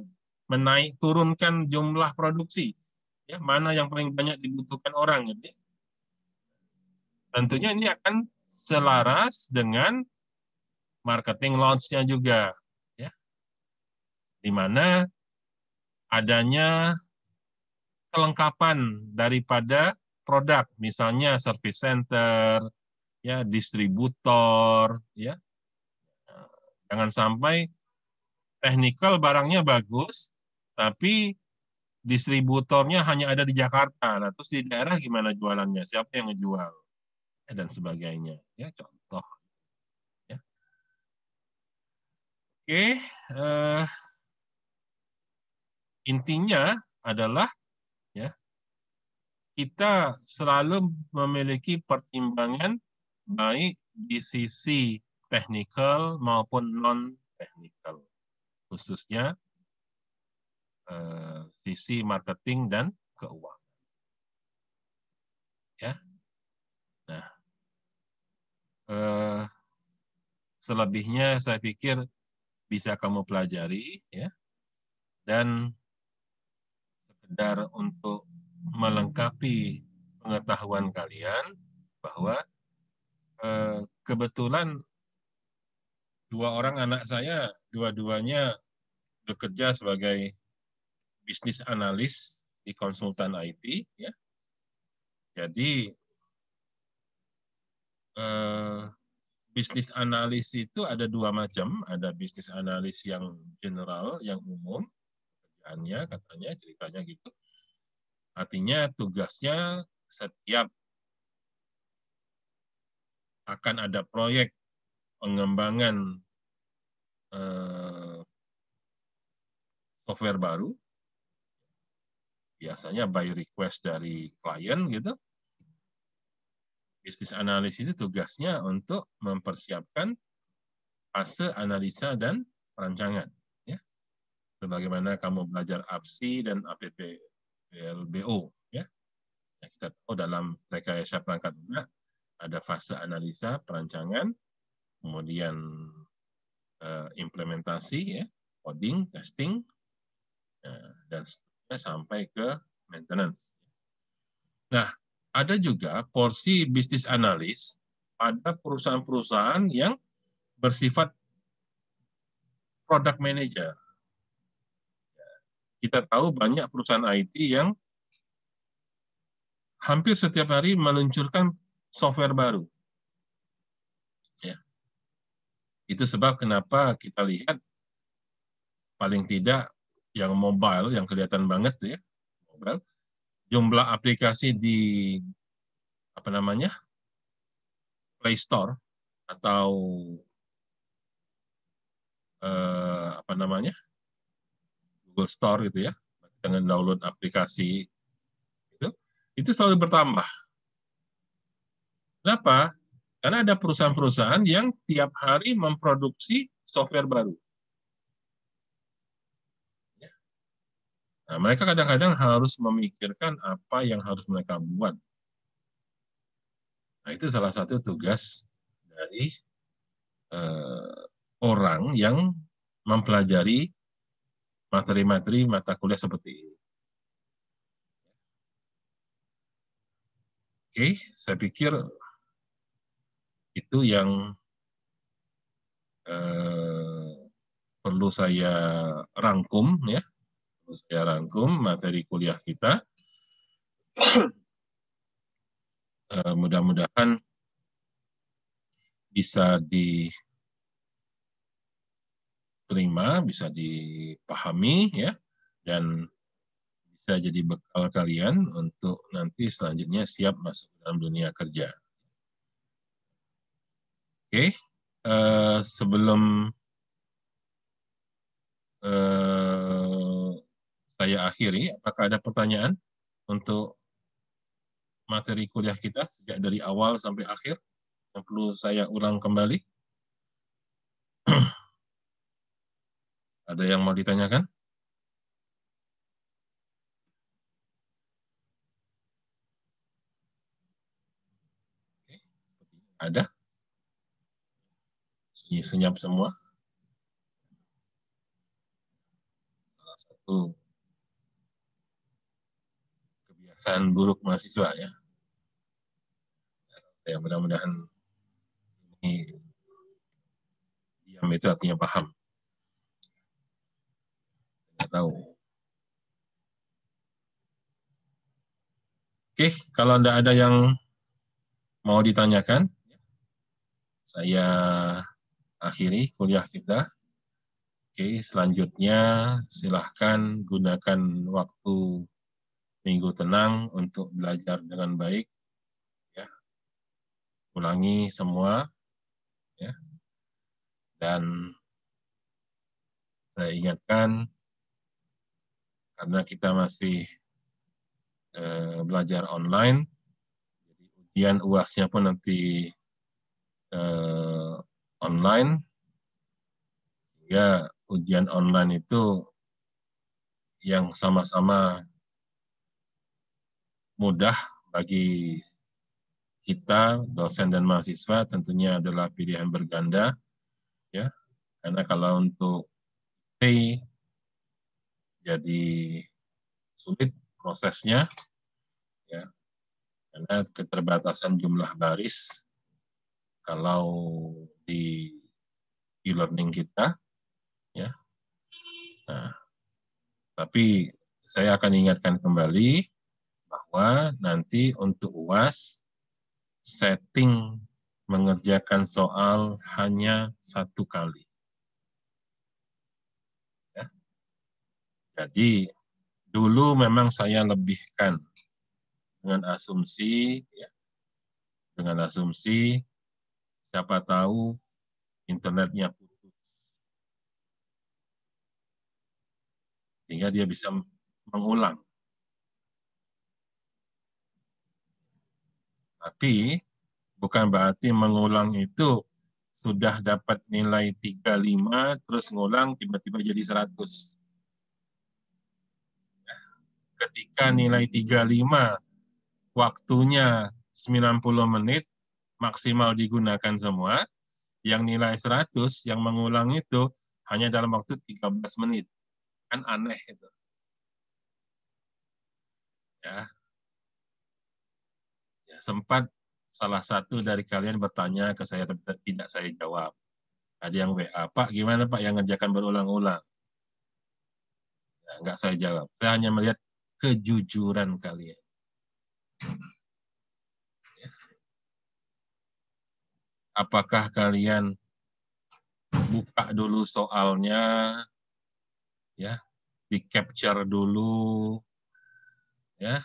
menaik turunkan jumlah produksi. Ya, mana yang paling banyak dibutuhkan orang gitu. Ya. Tentunya ini akan selaras dengan marketing launch-nya juga ya. Di mana adanya kelengkapan daripada produk misalnya service center, ya distributor, ya Jangan sampai teknikal barangnya bagus, tapi distributornya hanya ada di Jakarta. Nah, terus di daerah gimana jualannya? Siapa yang ngejual? Eh, dan sebagainya. Ya, contoh. Ya. Oke. Uh, intinya adalah ya kita selalu memiliki pertimbangan baik di sisi technical maupun non technical, khususnya eh, sisi marketing dan keuangan. Ya, nah eh, selebihnya saya pikir bisa kamu pelajari ya dan sekedar untuk melengkapi pengetahuan kalian bahwa eh, kebetulan dua orang anak saya, dua-duanya bekerja sebagai bisnis analis di konsultan IT, ya. Jadi eh, bisnis analis itu ada dua macam, ada bisnis analis yang general, yang umum, kerjaannya katanya ceritanya gitu. Artinya tugasnya setiap akan ada proyek pengembangan uh, software baru, biasanya by request dari klien gitu. Bisnis analisis itu tugasnya untuk mempersiapkan fase analisa dan perancangan. Ya. Sebagaimana kamu belajar APSI dan APPLBO. Ya. Ya, kita tahu dalam rekayasa perangkat lunak ada fase analisa perancangan, kemudian uh, implementasi ya, coding, testing, uh, dan seterusnya sampai ke maintenance. Nah, ada juga porsi bisnis analis pada perusahaan-perusahaan yang bersifat product manager. Kita tahu banyak perusahaan IT yang hampir setiap hari meluncurkan software baru. Itu sebab kenapa kita lihat paling tidak yang mobile yang kelihatan banget ya, mobile jumlah aplikasi di apa namanya? Play Store atau eh, apa namanya? Google Store gitu ya dengan download aplikasi itu itu selalu bertambah. Kenapa? Karena ada perusahaan-perusahaan yang tiap hari memproduksi software baru. Ya. Nah, mereka kadang-kadang harus memikirkan apa yang harus mereka buat. Nah, itu salah satu tugas dari eh, orang yang mempelajari materi-materi mata kuliah seperti ini. Oke, saya pikir itu yang uh, perlu saya rangkum ya perlu saya rangkum materi kuliah kita uh, <coughs> mudah-mudahan bisa diterima bisa dipahami ya dan bisa jadi bekal kalian untuk nanti selanjutnya siap masuk dalam dunia kerja okay. uh, eh, sebelum uh, saya akhiri, apakah ada pertanyaan untuk materi kuliah kita sejak dari awal sampai akhir yang perlu saya ulang kembali? <clears throat> ada yang mau ditanyakan? Ada? Ini senyap semua. Salah satu kebiasaan buruk mahasiswa ya. Saya mudah-mudahan ini diam itu artinya paham. Tidak tahu. Oke, kalau tidak ada yang mau ditanyakan, saya akhiri kuliah kita. Oke, selanjutnya silahkan gunakan waktu minggu tenang untuk belajar dengan baik. Ya. Ulangi semua. Ya. Dan saya ingatkan, karena kita masih eh, belajar online, jadi ujian UASnya pun nanti eh, online sehingga ujian online itu yang sama-sama mudah bagi kita dosen dan mahasiswa tentunya adalah pilihan berganda ya karena kalau untuk C jadi sulit prosesnya ya karena keterbatasan jumlah baris kalau di e-learning kita ya nah tapi saya akan ingatkan kembali bahwa nanti untuk UAS setting mengerjakan soal hanya satu kali. Ya. Jadi dulu memang saya lebihkan dengan asumsi ya, dengan asumsi Siapa tahu internetnya putus. Sehingga dia bisa mengulang. Tapi bukan berarti mengulang itu sudah dapat nilai 35 terus ngulang tiba-tiba jadi 100. Ketika nilai 35 waktunya 90 menit maksimal digunakan semua. Yang nilai 100, yang mengulang itu hanya dalam waktu 13 menit. Kan aneh itu. Ya. ya sempat salah satu dari kalian bertanya ke saya, tapi tidak saya jawab. Ada yang WA, Pak gimana Pak yang ngerjakan berulang-ulang? Ya, nggak saya jawab. Saya hanya melihat kejujuran kalian. apakah kalian buka dulu soalnya ya di capture dulu ya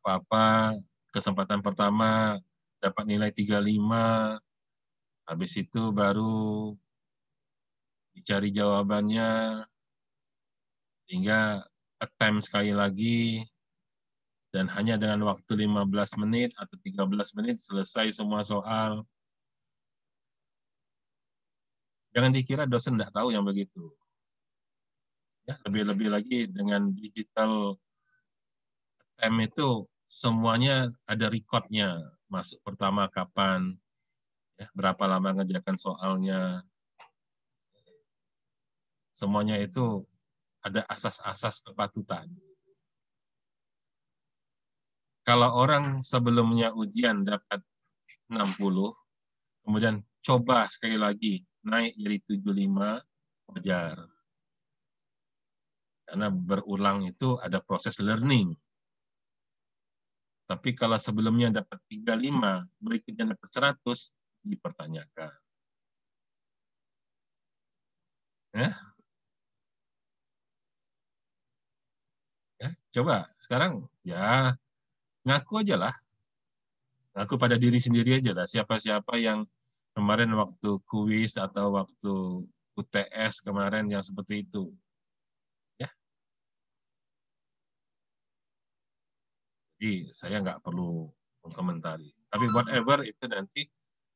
apa-apa kesempatan pertama dapat nilai 35 habis itu baru dicari jawabannya sehingga attempt sekali lagi dan hanya dengan waktu 15 menit atau 13 menit selesai semua soal. Jangan dikira dosen tidak tahu yang begitu. Ya, lebih-lebih lagi dengan digital time itu semuanya ada recordnya. Masuk pertama kapan, ya, berapa lama ngerjakan soalnya. Semuanya itu ada asas-asas kepatutan kalau orang sebelumnya ujian dapat 60, kemudian coba sekali lagi naik jadi 75 wajar. Karena berulang itu ada proses learning. Tapi kalau sebelumnya dapat 35, berikutnya dapat 100, dipertanyakan. Ya? ya coba sekarang ya Ngaku aja lah. Ngaku pada diri sendiri aja lah. Siapa-siapa yang kemarin waktu kuis atau waktu UTS kemarin yang seperti itu. Ya. Jadi saya nggak perlu mengkomentari. Tapi whatever itu nanti,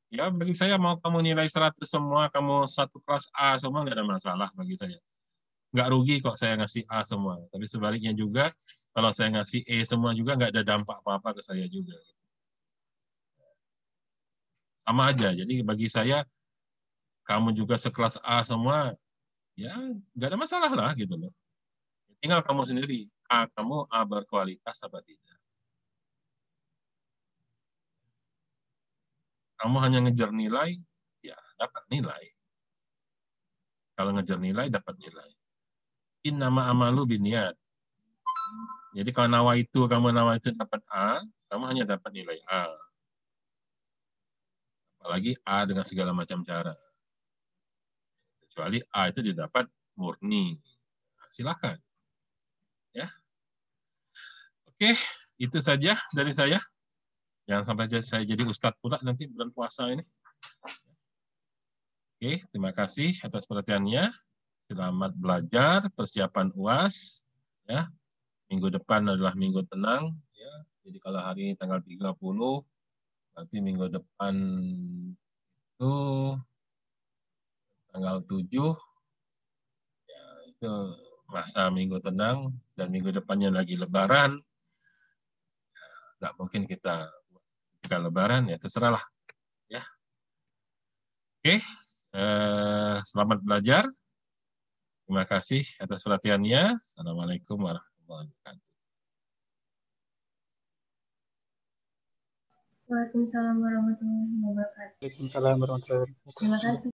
ya bagi saya mau kamu nilai 100 semua, kamu satu kelas A semua nggak ada masalah bagi saya nggak rugi kok saya ngasih A semua. Tapi sebaliknya juga, kalau saya ngasih E semua juga nggak ada dampak apa-apa ke saya juga. Sama aja. Jadi bagi saya, kamu juga sekelas A semua, ya nggak ada masalah lah gitu loh. Tinggal kamu sendiri, A kamu A berkualitas apa tidak. Kamu hanya ngejar nilai, ya dapat nilai. Kalau ngejar nilai, dapat nilai in nama amalu biniat. Jadi kalau nawa itu kamu nawa itu dapat A, kamu hanya dapat nilai A. Apalagi A dengan segala macam cara. Kecuali A itu didapat murni. Nah, silakan. Ya. Oke, itu saja dari saya. Jangan sampai saya jadi ustadz pula nanti bulan puasa ini. Oke, terima kasih atas perhatiannya selamat belajar, persiapan UAS ya. Minggu depan adalah minggu tenang ya. Jadi kalau hari ini tanggal 30 berarti minggu depan itu tanggal 7 ya itu masa minggu tenang dan minggu depannya lagi lebaran. Ya, nggak ya, mungkin kita ke lebaran ya terserahlah ya. Oke, eh, selamat belajar. Terima kasih atas perhatiannya. Assalamualaikum warahmatullahi wabarakatuh. Waalaikumsalam warahmatullahi wabarakatuh. Waalaikumsalam warahmatullahi wabarakatuh. Terima kasih.